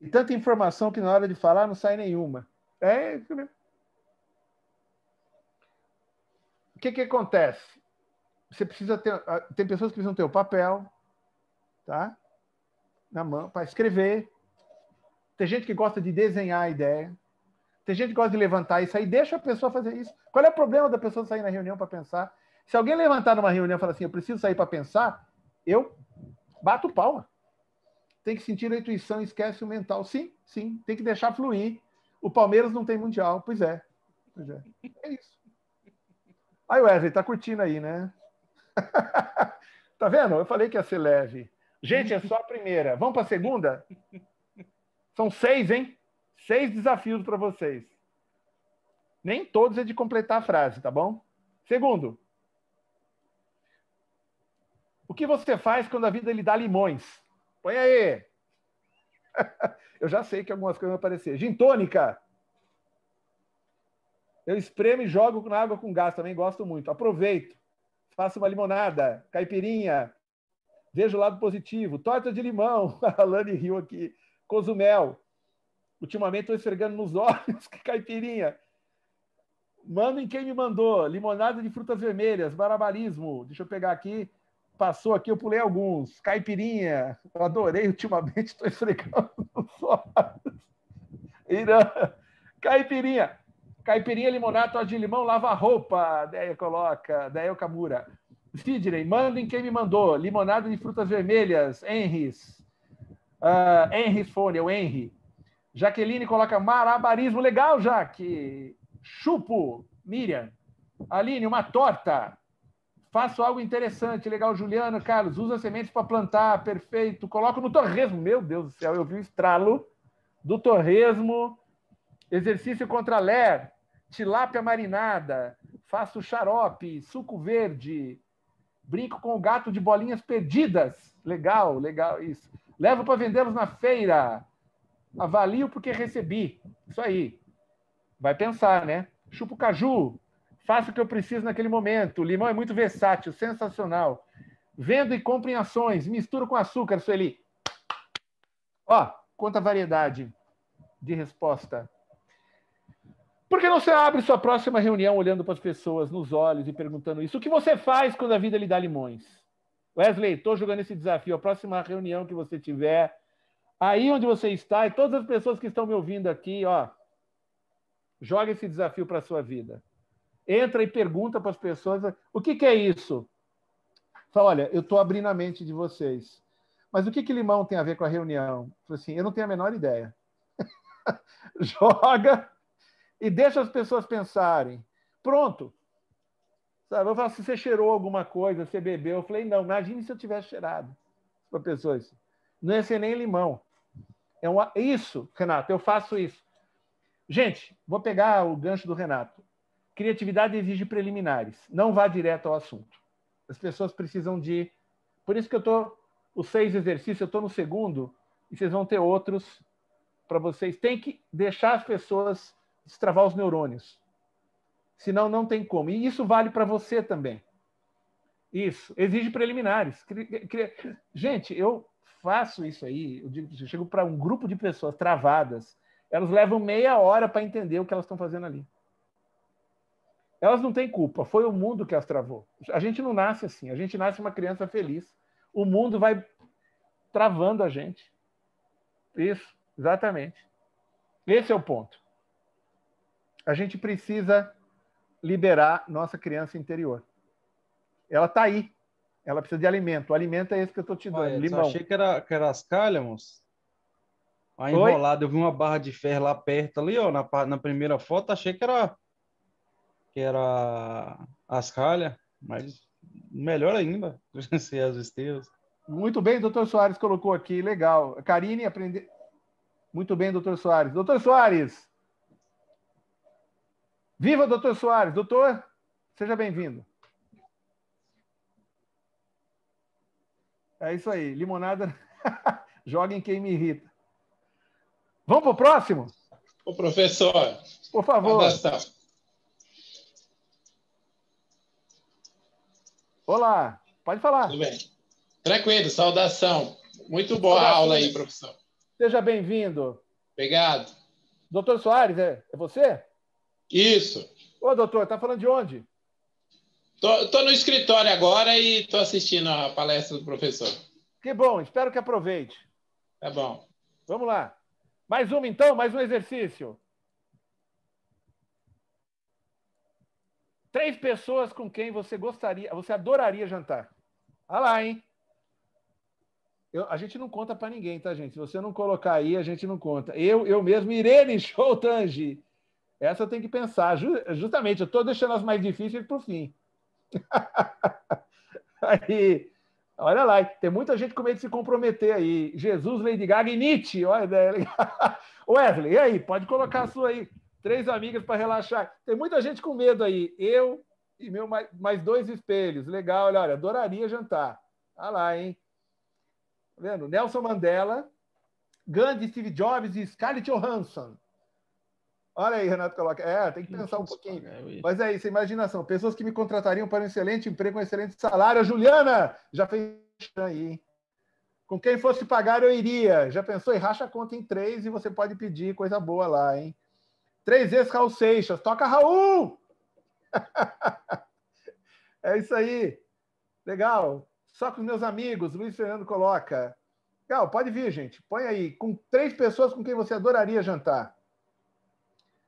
e tanta informação que na hora de falar não sai nenhuma. É O que, que acontece? você precisa ter. Ah, tem pessoas que precisam ter o papel, tá? Na mão, para escrever. Tem gente que gosta de desenhar a ideia. Tem gente que gosta de levantar isso aí. Deixa a pessoa fazer isso. Qual é o problema da pessoa sair na reunião para pensar? Se alguém levantar numa reunião e falar assim, eu preciso sair para pensar, eu bato palma. Tem que sentir a intuição, esquece o mental. Sim, sim, tem que deixar fluir. O Palmeiras não tem mundial. Pois é. Pois é. É isso. Aí, Wesley, tá curtindo aí, né? (laughs) tá vendo? Eu falei que ia ser leve. Gente, é só a primeira. Vamos para a segunda? São seis, hein? Seis desafios para vocês. Nem todos é de completar a frase, tá bom? Segundo, o que você faz quando a vida lhe dá limões? Põe aí. (laughs) Eu já sei que algumas coisas vão aparecer. Gintônica. Eu espremo e jogo na água com gás, também gosto muito. Aproveito faça uma limonada, caipirinha, veja o lado positivo, torta de limão, (laughs) a Alane riu aqui, cozumel. Ultimamente estou esfregando nos olhos, (laughs) que caipirinha. Mandem quem me mandou, limonada de frutas vermelhas, barabarismo, deixa eu pegar aqui, passou aqui, eu pulei alguns, caipirinha, eu adorei ultimamente, estou (laughs) esfregando nos olhos. Irã, caipirinha. Caipirinha, limonada, tos de limão, lava roupa. Deia coloca. Deia Okamura. Sidney, mandem quem me mandou. Limonada de frutas vermelhas. Henris. Uh, ah, Henry Fone, é o Henry. Jaqueline coloca marabarismo. Legal, Jaque. Chupo, Miriam. Aline, uma torta. Faço algo interessante. Legal, Juliano, Carlos. Usa sementes para plantar. Perfeito. Coloco no torresmo. Meu Deus do céu, eu vi o estralo do torresmo. Exercício contra ler tilápia marinada, faço xarope, suco verde, brinco com o gato de bolinhas perdidas. Legal, legal isso. Levo para vendê-los na feira. Avalio porque recebi. Isso aí. Vai pensar, né? Chupo caju. Faço o que eu preciso naquele momento. Limão é muito versátil, sensacional. Vendo e compro em ações. Misturo com açúcar, Sueli. Ó, quanta variedade de resposta. Por que não você abre sua próxima reunião olhando para as pessoas nos olhos e perguntando isso? O que você faz quando a vida lhe dá limões? Wesley, estou jogando esse desafio. A próxima reunião que você tiver, aí onde você está, e todas as pessoas que estão me ouvindo aqui, ó, joga esse desafio para a sua vida. Entra e pergunta para as pessoas o que, que é isso? Fala, olha, eu estou abrindo a mente de vocês. Mas o que, que limão tem a ver com a reunião? Fala assim, eu não tenho a menor ideia. (laughs) joga e deixa as pessoas pensarem. Pronto. Sabe, eu falo assim, você cheirou alguma coisa, você bebeu. Eu falei, não, imagine se eu tivesse cheirado. Para pessoas. Não ia ser nem limão. É uma... Isso, Renato, eu faço isso. Gente, vou pegar o gancho do Renato. Criatividade exige preliminares. Não vá direto ao assunto. As pessoas precisam de. Por isso que eu estou. Os seis exercícios, eu estou no segundo, e vocês vão ter outros para vocês. Tem que deixar as pessoas destravar os neurônios. Senão não tem como. E isso vale para você também. Isso. Exige preliminares. Gente, eu faço isso aí, eu, digo, eu chego para um grupo de pessoas travadas, elas levam meia hora para entender o que elas estão fazendo ali. Elas não têm culpa, foi o mundo que as travou. A gente não nasce assim, a gente nasce uma criança feliz. O mundo vai travando a gente. Isso, exatamente. Esse é o ponto a gente precisa liberar nossa criança interior. Ela está aí. Ela precisa de alimento. O alimento é esse que eu estou te dando. limão. Eu achei que era, que era as calhamos. Aí enrolado, eu vi uma barra de ferro lá perto ali, ó, na, na primeira foto, achei que era que era as calhas, mas melhor ainda, (laughs) se as esteiras. Muito bem, doutor Soares colocou aqui, legal. Karine aprender. Muito bem, doutor Soares. Doutor Soares, Viva, doutor Soares. Doutor, seja bem-vindo. É isso aí. Limonada (laughs) joga em quem me irrita. Vamos para o próximo? Ô, professor. Por favor. Olá, pode falar. Tudo bem. Tranquilo, saudação. Muito boa aula aí, professor. Seja bem-vindo. Obrigado. Doutor Soares, é, é você? Isso. Ô, doutor, tá falando de onde? Tô, no escritório agora e tô assistindo a palestra do professor. Que bom, espero que aproveite. Tá bom. Vamos lá. Mais uma, então, mais um exercício. Três pessoas com quem você gostaria, você adoraria jantar. Ah lá, hein? Eu, a gente não conta para ninguém, tá, gente? Se você não colocar aí, a gente não conta. Eu, eu mesmo Irene em Tanji. Essa tem que pensar. Justamente, eu estou deixando as mais difíceis para o fim. (laughs) aí, olha lá, tem muita gente com medo de se comprometer aí. Jesus, Lady Gaga e Nietzsche. Olha, (laughs) Wesley, e aí? Pode colocar a sua aí. Três amigas para relaxar. Tem muita gente com medo aí. Eu e meu mais dois espelhos. Legal, olha, olha, adoraria jantar. Olha tá lá, hein? Tá vendo? Nelson Mandela, Gandhi, Steve Jobs e Scarlett Johansson. Olha aí, Renato coloca. É, tem que pensar um pouquinho. Mas é isso, imaginação. Pessoas que me contratariam para um excelente emprego, um excelente salário. Juliana já fez aí, hein? Com quem fosse pagar, eu iria. Já pensou? E racha a conta em três e você pode pedir coisa boa lá, hein? Três vezes Raul Seixas. Toca Raul! (laughs) é isso aí. Legal. Só com os meus amigos, Luiz Fernando coloca. Legal, pode vir, gente. Põe aí. Com três pessoas com quem você adoraria jantar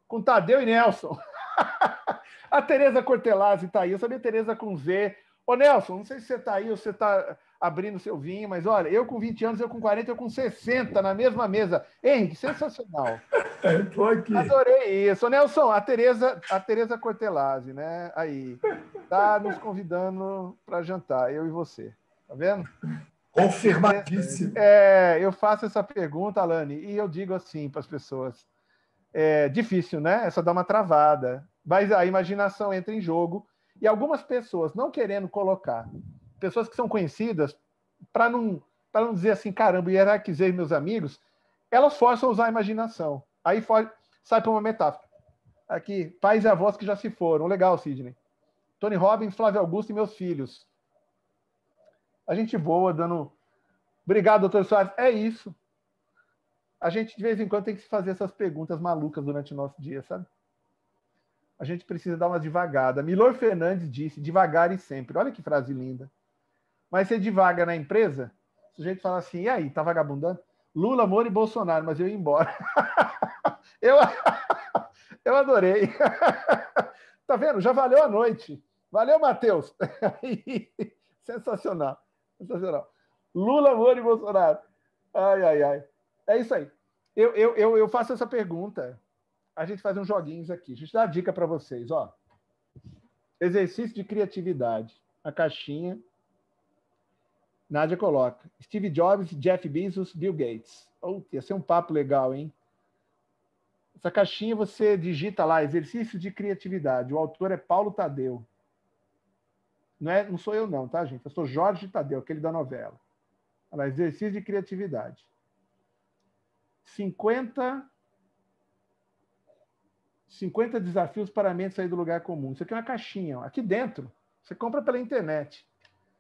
com Tadeu e Nelson. (laughs) a Tereza Cortelazzi está aí. Eu sabia Tereza com Z. Ô, Nelson, não sei se você está aí ou você está abrindo seu vinho, mas olha, eu com 20 anos, eu com 40, eu com 60, na mesma mesa. Henrique, sensacional. Estou (laughs) é, aqui. Adorei isso. Ô, Nelson, a Tereza, a Tereza Cortelazzi, né? Aí, tá nos convidando para jantar, eu e você. Tá vendo? Confirmadíssimo. É, eu faço essa pergunta, Alane, e eu digo assim para as pessoas: é difícil, né? É só dar uma travada. Mas a imaginação entra em jogo. E algumas pessoas não querendo colocar, pessoas que são conhecidas, para não, não dizer assim, caramba, hierarquizei meus amigos, elas forçam a usar a imaginação. Aí for, sai para uma metáfora. Aqui, pais e avós que já se foram. Legal, Sidney. Tony Robbins, Flávio Augusto e meus filhos. A gente voa dando. Obrigado, doutor Soares. É isso a gente de vez em quando tem que se fazer essas perguntas malucas durante o nosso dia, sabe? A gente precisa dar uma devagada. Milor Fernandes disse: devagar e sempre. Olha que frase linda. Mas você devaga na empresa, o sujeito fala assim: e aí, tá vagabundando? Lula, Moro e Bolsonaro, mas eu ia embora. (laughs) eu, (laughs) eu adorei. (laughs) tá vendo? Já valeu a noite. Valeu, Matheus. Sensacional. Sensacional. Lula, Moro e Bolsonaro. Ai, ai, ai. É isso aí. Eu, eu, eu, eu faço essa pergunta. A gente faz uns joguinhos aqui. A gente dá uma dica para vocês. Ó. Exercício de criatividade. A caixinha. Nádia coloca. Steve Jobs, Jeff Bezos, Bill Gates. Oh, ia ser um papo legal, hein? Essa caixinha você digita lá, exercício de criatividade. O autor é Paulo Tadeu. Não, é, não sou eu, não, tá, gente? Eu sou Jorge Tadeu, aquele da novela. Olha lá, exercício de criatividade. 50, 50 desafios para a mente sair do lugar comum. Isso aqui é uma caixinha. Ó. Aqui dentro, você compra pela internet.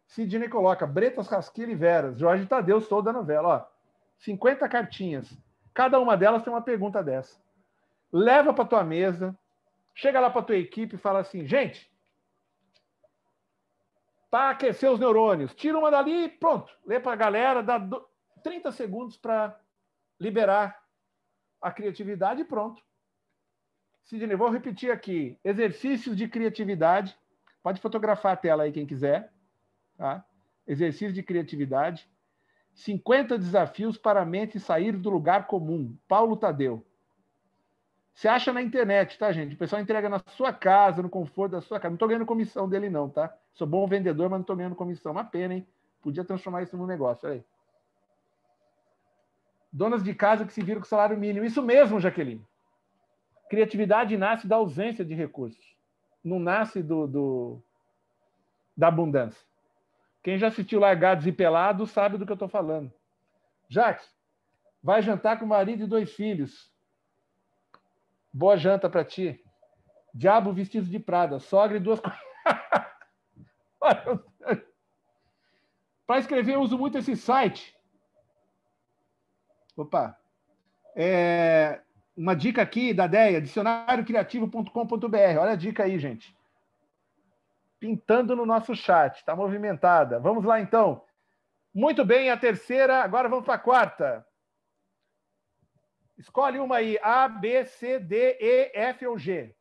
Sidney coloca Bretas, Casquilha e Veras, Jorge Tadeu, sou da novela. Ó, 50 cartinhas. Cada uma delas tem uma pergunta dessa. Leva para tua mesa, chega lá para tua equipe e fala assim, gente, para aquecer os neurônios, tira uma dali e pronto. Lê para a galera, dá 30 segundos para liberar a criatividade e pronto. Sidney, vou repetir aqui. Exercícios de criatividade. Pode fotografar a tela aí quem quiser. Tá? Exercício de criatividade. 50 desafios para a mente sair do lugar comum. Paulo Tadeu. Você acha na internet, tá, gente? O pessoal entrega na sua casa, no conforto da sua casa. Não estou ganhando comissão dele, não, tá? Sou bom vendedor, mas não estou ganhando comissão. Uma pena, hein? Podia transformar isso num negócio. Olha aí donas de casa que se viram com salário mínimo. Isso mesmo, Jaqueline. Criatividade nasce da ausência de recursos, não nasce do, do da abundância. Quem já assistiu Largados e Pelados sabe do que eu estou falando. Jaque, vai jantar com o marido e dois filhos. Boa janta para ti. Diabo vestido de prada, sogra e duas. (laughs) para escrever, eu uso muito esse site Opa. É, uma dica aqui da DEA, dicionariocriativo.com.br. Olha a dica aí, gente. Pintando no nosso chat, está movimentada. Vamos lá, então. Muito bem, a terceira, agora vamos para a quarta. Escolhe uma aí, A, B, C, D, E, F ou G.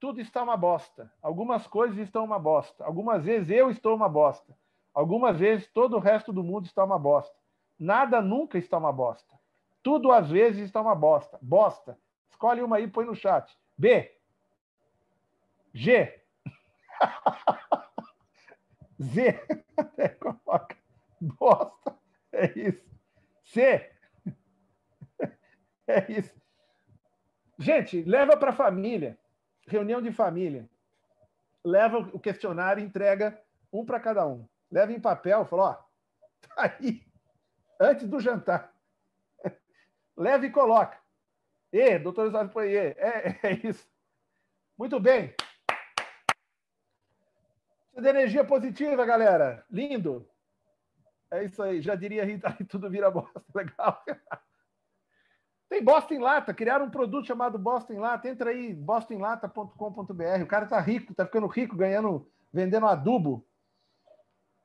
Tudo está uma bosta. Algumas coisas estão uma bosta. Algumas vezes eu estou uma bosta. Algumas vezes todo o resto do mundo está uma bosta. Nada nunca está uma bosta. Tudo às vezes está uma bosta. Bosta. Escolhe uma aí e põe no chat. B. G. (laughs) Z. Até coloca. Bosta. É isso. C. (laughs) É isso. Gente, leva para a família. Reunião de família. Leva o questionário, entrega um para cada um. Leva em papel, fala, ó, tá aí, antes do jantar leva e coloca. E, doutor Osório Poirier, é, é, é isso. Muito bem. De energia positiva, galera. Lindo. É isso aí. Já diria Rita, (laughs) tudo vira bosta. Legal. Tem Bosta em Lata. Criaram um produto chamado Bosta em Lata. Entra aí, bostainlata.com.br. O cara tá rico, tá ficando rico, ganhando, vendendo adubo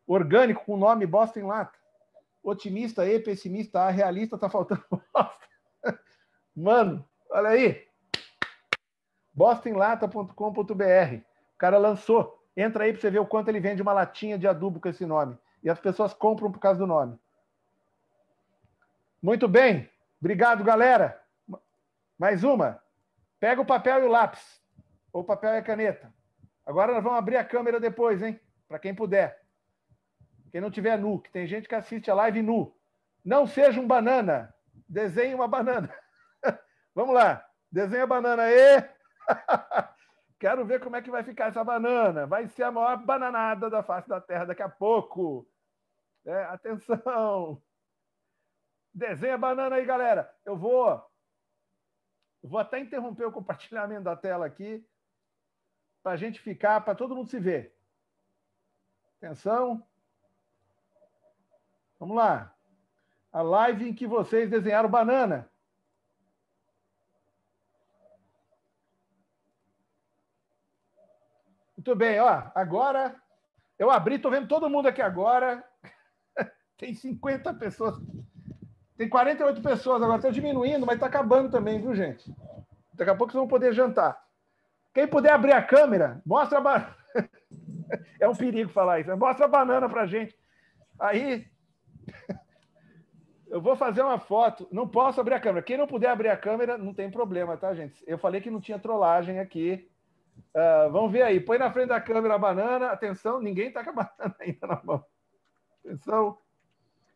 orgânico com o nome Bosta em Lata otimista e pessimista, a realista tá faltando (laughs) bosta. Mano, olha aí. Bostemlata.com.br. O cara lançou. Entra aí para você ver o quanto ele vende uma latinha de adubo com esse nome. E as pessoas compram por causa do nome. Muito bem. Obrigado, galera. Mais uma. Pega o papel e o lápis. Ou papel e a caneta. Agora nós vamos abrir a câmera depois, hein? Para quem puder. Quem não tiver nu, que tem gente que assiste a live nu. Não seja um banana. Desenhe uma banana. (laughs) Vamos lá. Desenha a banana aí. (laughs) Quero ver como é que vai ficar essa banana. Vai ser a maior bananada da face da Terra daqui a pouco. É, atenção. Desenha a banana aí, galera. Eu vou vou até interromper o compartilhamento da tela aqui para a gente ficar, para todo mundo se ver. Atenção. Vamos lá. A live em que vocês desenharam banana. Muito bem, ó. Agora eu abri, estou vendo todo mundo aqui agora. (laughs) Tem 50 pessoas. Tem 48 pessoas agora. Está diminuindo, mas está acabando também, viu, gente? Daqui a pouco vocês vão poder jantar. Quem puder abrir a câmera, mostra a banana. (laughs) é um perigo falar isso. Mostra a banana para gente. Aí eu vou fazer uma foto. Não posso abrir a câmera. Quem não puder abrir a câmera, não tem problema, tá, gente? Eu falei que não tinha trollagem aqui. Uh, vamos ver aí. Põe na frente da câmera a banana. Atenção, ninguém tá com a (laughs) banana ainda na mão. Atenção.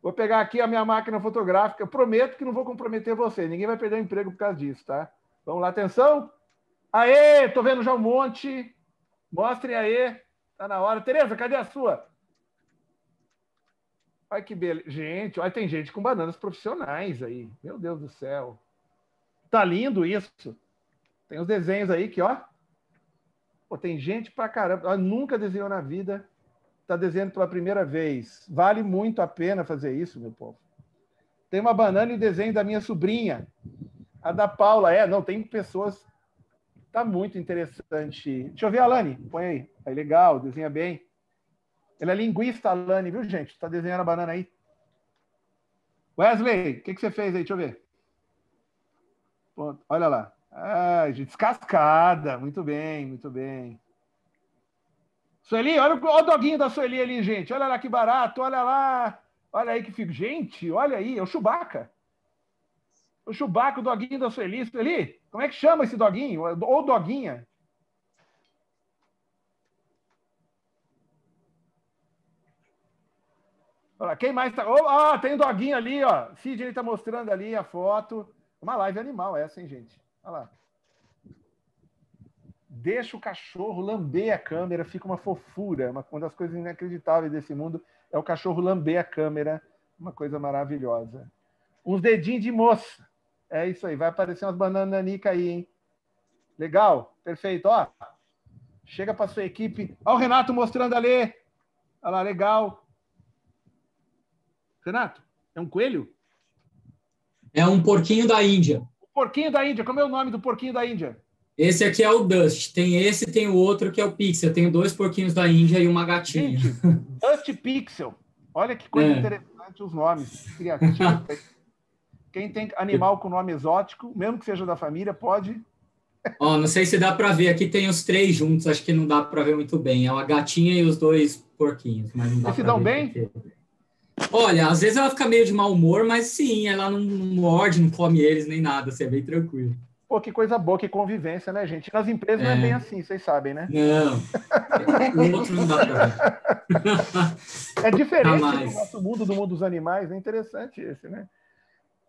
Vou pegar aqui a minha máquina fotográfica. Eu prometo que não vou comprometer você. Ninguém vai perder o emprego por causa disso, tá? Vamos lá, atenção. Aê, tô vendo já um monte. Mostrem aí. Tá na hora. Tereza, cadê a sua? Olha que beleza. Gente, olha, tem gente com bananas profissionais aí. Meu Deus do céu. Tá lindo isso. Tem os desenhos aí que, ó. Pô, tem gente pra caramba. Ela nunca desenhou na vida. Tá desenhando pela primeira vez. Vale muito a pena fazer isso, meu povo. Tem uma banana e desenho da minha sobrinha. A da Paula. É, não, tem pessoas. Tá muito interessante. Deixa eu ver, Alane. Põe aí. É legal, desenha bem. Ele é linguista, Alane, viu, gente? Está desenhando a banana aí. Wesley, o que, que você fez aí? Deixa eu ver. Pronto, olha lá. descascada. Muito bem, muito bem. Sueli, olha o, olha o doguinho da Sueli ali, gente. Olha lá que barato, olha lá. Olha aí que fica. Gente, olha aí, é o Chewbacca. É o Chewbacca, o doguinho da Sueli. Sueli, como é que chama esse doguinho? Ou doguinha? Olha, quem mais tá. Oh, ah, tem doguinho ali, ó. Sidney tá mostrando ali a foto. Uma live animal essa, hein, gente? Olha lá. Deixa o cachorro lamber a câmera, fica uma fofura. Uma, uma das coisas inacreditáveis desse mundo é o cachorro lamber a câmera. Uma coisa maravilhosa. Uns dedinhos de moça. É isso aí. Vai aparecer umas nica aí, hein? Legal, perfeito. Ó, chega para sua equipe. Olha o Renato mostrando ali. Olha lá, legal. Renato? É um coelho? É um porquinho da Índia. O porquinho da Índia. Como é o nome do porquinho da Índia? Esse aqui é o Dust. Tem esse tem o outro que é o Pixel. Tem dois porquinhos da Índia e uma gatinha. Gente, (laughs) Dust Pixel. Olha que coisa é. interessante os nomes criativos. (laughs) Quem tem animal com nome exótico, mesmo que seja da família, pode. Ó, oh, não sei se dá para ver. Aqui tem os três juntos. Acho que não dá para ver muito bem. É uma gatinha e os dois porquinhos. Mas não dá Eles se dão bem? Porque... Olha, às vezes ela fica meio de mau humor, mas sim, ela não, não morde, não come eles nem nada, você assim, é bem tranquilo. Pô, que coisa boa, que convivência, né, gente? Nas empresas é. não é bem assim, vocês sabem, né? Não. o outro não dá pra (laughs) É diferente do nosso mundo, do mundo dos animais, é interessante esse, né?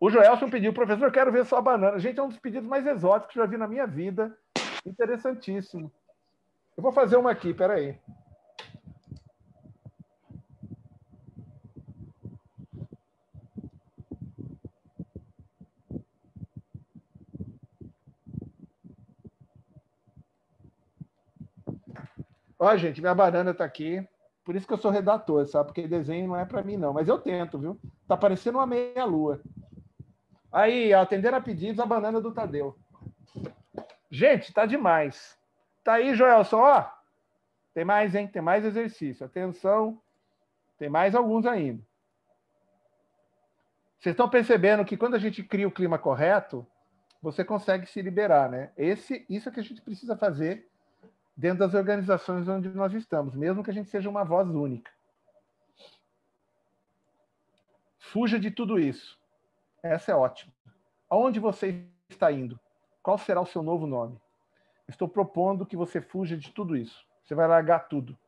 O Joelson pediu, professor, quero ver sua banana. Gente, é um dos pedidos mais exóticos que eu já vi na minha vida. Interessantíssimo. Eu vou fazer uma aqui, peraí. aí. Ó, gente, minha banana está aqui. Por isso que eu sou redator, sabe? Porque desenho não é para mim, não. Mas eu tento, viu? Tá parecendo uma meia-lua. Aí, atender a pedidos, a banana do Tadeu. Gente, tá demais. Tá aí, Joelson, ó. Tem mais, hein? Tem mais exercício. Atenção. Tem mais alguns ainda. Vocês estão percebendo que quando a gente cria o clima correto, você consegue se liberar, né? Esse, isso é que a gente precisa fazer dentro das organizações onde nós estamos, mesmo que a gente seja uma voz única. Fuja de tudo isso. Essa é ótima. Aonde você está indo? Qual será o seu novo nome? Estou propondo que você fuja de tudo isso. Você vai largar tudo.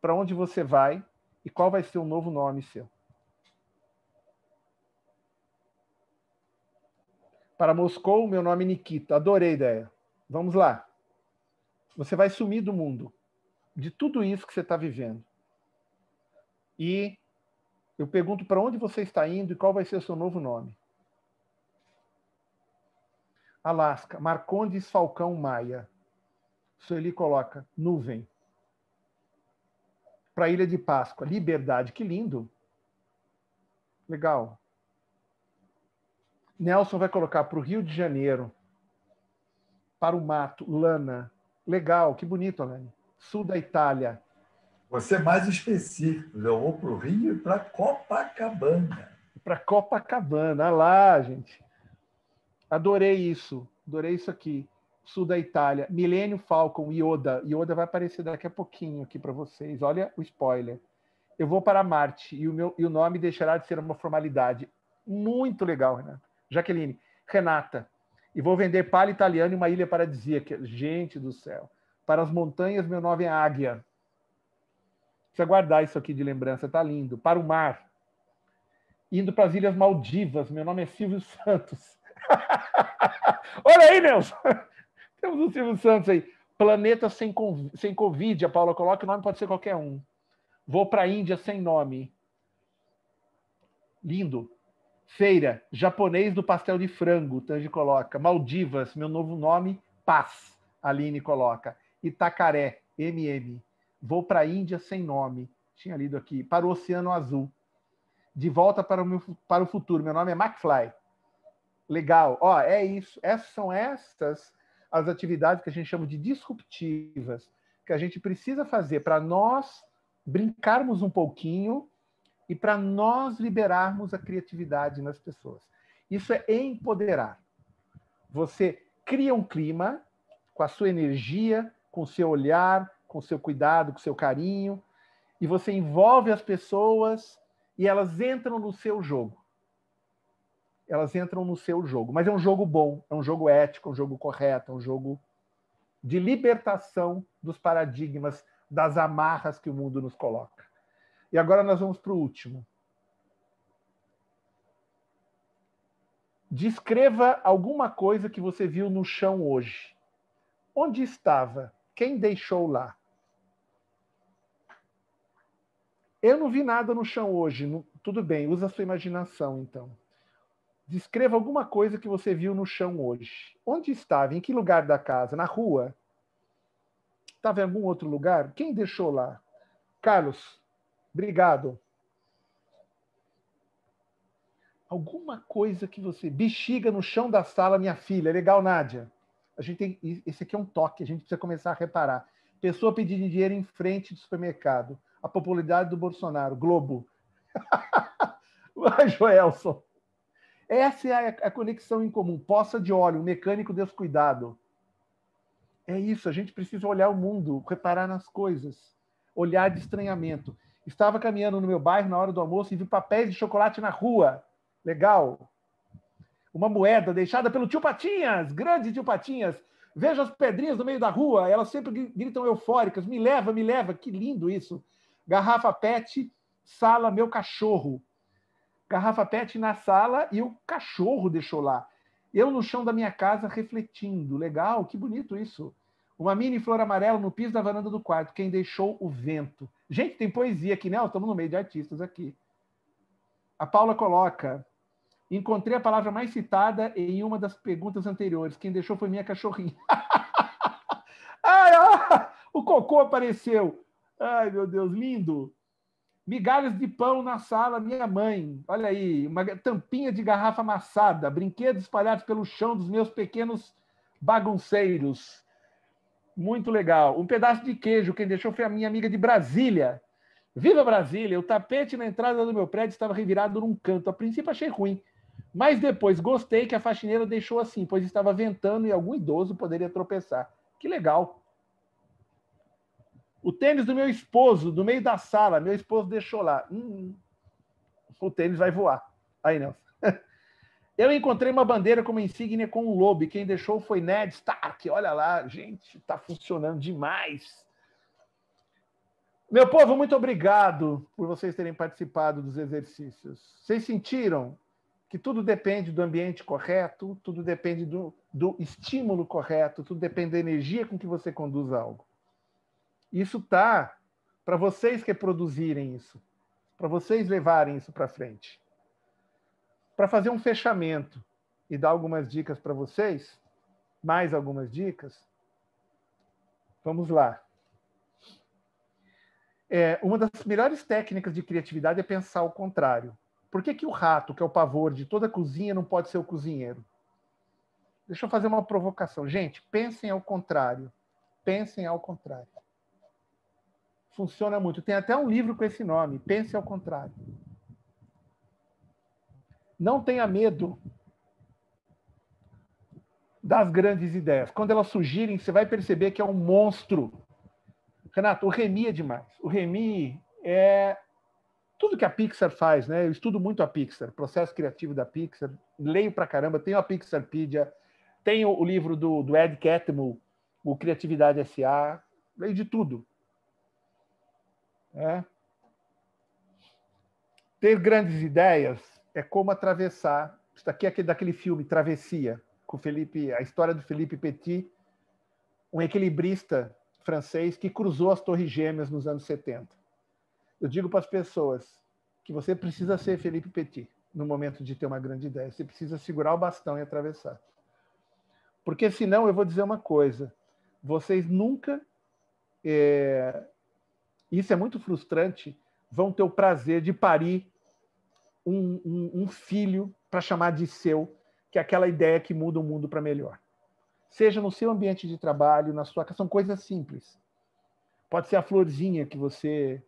Para onde você vai e qual vai ser o novo nome seu? Para Moscou, meu nome é Nikita. Adorei a ideia. Vamos lá. Você vai sumir do mundo, de tudo isso que você está vivendo. E eu pergunto para onde você está indo e qual vai ser o seu novo nome. Alasca, Marcondes Falcão Maia. Sueli coloca nuvem. Para a Ilha de Páscoa, liberdade, que lindo. Legal. Nelson vai colocar para o Rio de Janeiro, para o mato, lana. Legal, que bonito, Alane. Sul da Itália. Você é mais específico, eu vou para o Rio e para Copacabana. Para Copacabana, ah lá, gente. Adorei isso, adorei isso aqui. Sul da Itália, Milênio Falcon, Ioda. Ioda vai aparecer daqui a pouquinho aqui para vocês. Olha o spoiler. Eu vou para Marte e o, meu, e o nome deixará de ser uma formalidade. Muito legal, Renata. Jaqueline, Renata, e vou vender palha italiana em uma ilha paradisíaca. Gente do céu. Para as montanhas, meu nome é Águia. eu guardar isso aqui de lembrança, tá lindo. Para o mar. Indo para as Ilhas Maldivas, meu nome é Silvio Santos. (laughs) Olha aí, Nelson. (laughs) Temos o Silvio Santos aí. Planeta sem, sem Covid, a Paula coloca, o nome pode ser qualquer um. Vou para a Índia sem nome. Lindo. Feira, japonês do pastel de frango, Tange coloca. Maldivas, meu novo nome, Paz, Aline coloca. Itacaré, MM. Vou para a Índia sem nome. Tinha lido aqui. Para o Oceano Azul. De volta para o, meu, para o futuro. Meu nome é McFly. Legal. Ó, é isso. Essas são estas as atividades que a gente chama de disruptivas, que a gente precisa fazer para nós brincarmos um pouquinho e para nós liberarmos a criatividade nas pessoas. Isso é empoderar. Você cria um clima com a sua energia, com o seu olhar, com o seu cuidado, com o seu carinho, e você envolve as pessoas e elas entram no seu jogo. Elas entram no seu jogo, mas é um jogo bom, é um jogo ético, é um jogo correto, é um jogo de libertação dos paradigmas, das amarras que o mundo nos coloca. E agora nós vamos para o último. Descreva alguma coisa que você viu no chão hoje. Onde estava? Quem deixou lá? Eu não vi nada no chão hoje. Tudo bem, usa a sua imaginação então. Descreva alguma coisa que você viu no chão hoje. Onde estava? Em que lugar da casa? Na rua? Estava em algum outro lugar? Quem deixou lá? Carlos, Obrigado. Alguma coisa que você. Bexiga no chão da sala, minha filha. Legal, Nádia. A gente tem... Esse aqui é um toque, a gente precisa começar a reparar. Pessoa pedindo dinheiro em frente do supermercado. A popularidade do Bolsonaro. Globo. (laughs) Vai, Joelson. Essa é a conexão em comum. Poça de óleo, mecânico descuidado. É isso, a gente precisa olhar o mundo, reparar nas coisas, olhar de estranhamento. Estava caminhando no meu bairro na hora do almoço e vi papéis de chocolate na rua. Legal. Uma moeda deixada pelo tio Patinhas, grande tio Patinhas. Vejo as pedrinhas no meio da rua, elas sempre gritam eufóricas: me leva, me leva. Que lindo isso. Garrafa PET, sala, meu cachorro. Garrafa PET na sala e o cachorro deixou lá. Eu no chão da minha casa refletindo. Legal, que bonito isso. Uma mini flor amarela no piso da varanda do quarto. Quem deixou o vento. Gente, tem poesia aqui, né? Estamos no meio de artistas aqui. A Paula coloca: encontrei a palavra mais citada em uma das perguntas anteriores. Quem deixou foi minha cachorrinha. (laughs) Ai, ó, o cocô apareceu. Ai, meu Deus, lindo. Migalhas de pão na sala, minha mãe. Olha aí, uma tampinha de garrafa amassada, brinquedos espalhados pelo chão dos meus pequenos bagunceiros. Muito legal. Um pedaço de queijo, quem deixou foi a minha amiga de Brasília. Viva Brasília! O tapete na entrada do meu prédio estava revirado num canto. A princípio achei ruim, mas depois gostei que a faxineira deixou assim, pois estava ventando e algum idoso poderia tropeçar. Que legal! O tênis do meu esposo, do meio da sala, meu esposo deixou lá. Hum, hum. o tênis vai voar. Aí, não. (laughs) Eu encontrei uma bandeira como insígnia com um lobo. E quem deixou foi Ned Stark. Olha lá, gente, está funcionando demais. Meu povo, muito obrigado por vocês terem participado dos exercícios. Vocês sentiram que tudo depende do ambiente correto, tudo depende do, do estímulo correto, tudo depende da energia com que você conduz algo. Isso tá para vocês que produzirem isso, para vocês levarem isso para frente. Para fazer um fechamento e dar algumas dicas para vocês, mais algumas dicas, vamos lá. É, uma das melhores técnicas de criatividade é pensar o contrário. Por que, que o rato, que é o pavor de toda cozinha, não pode ser o cozinheiro? Deixa eu fazer uma provocação. Gente, pensem ao contrário. Pensem ao contrário. Funciona muito. Tem até um livro com esse nome, Pense ao Contrário. Não tenha medo das grandes ideias. Quando elas surgirem, você vai perceber que é um monstro. Renato, o Remy é demais. O Remy é tudo que a Pixar faz, né? Eu estudo muito a Pixar, processo criativo da Pixar, leio pra caramba, tenho a Pixarpedia, tenho o livro do, do Ed Catmull, o Criatividade S.A., leio de tudo. É. Ter grandes ideias é como atravessar. Isso aqui é daquele filme Travessia, com Felipe, a história do Felipe Petit, um equilibrista francês que cruzou as Torres Gêmeas nos anos 70. Eu digo para as pessoas que você precisa ser Felipe Petit no momento de ter uma grande ideia. Você precisa segurar o bastão e atravessar. Porque senão eu vou dizer uma coisa: vocês nunca, é... isso é muito frustrante, vão ter o prazer de parir um, um, um filho para chamar de seu, que é aquela ideia que muda o mundo para melhor. Seja no seu ambiente de trabalho, na sua casa, são coisas simples. Pode ser a florzinha que você,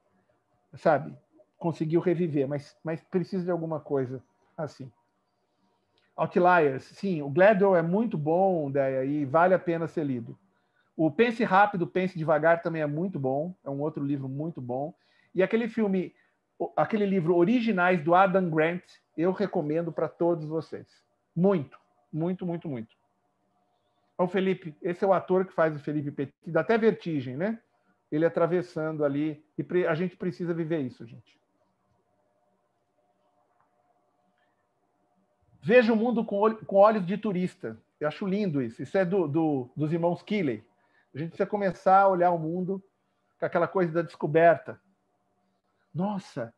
sabe, conseguiu reviver, mas, mas precisa de alguma coisa assim. Outliers, sim, o Gladwell é muito bom, Deia, e vale a pena ser lido. O Pense Rápido, Pense Devagar também é muito bom, é um outro livro muito bom. E aquele filme aquele livro Originais do Adam Grant, eu recomendo para todos vocês. Muito, muito, muito, muito. O Felipe, esse é o ator que faz o Felipe Petit, dá até vertigem, né? Ele atravessando ali e a gente precisa viver isso, gente. Veja o mundo com, com olhos de turista. Eu acho lindo isso. Isso é do, do, dos irmãos Keeley. A gente precisa começar a olhar o mundo com aquela coisa da descoberta, nossa!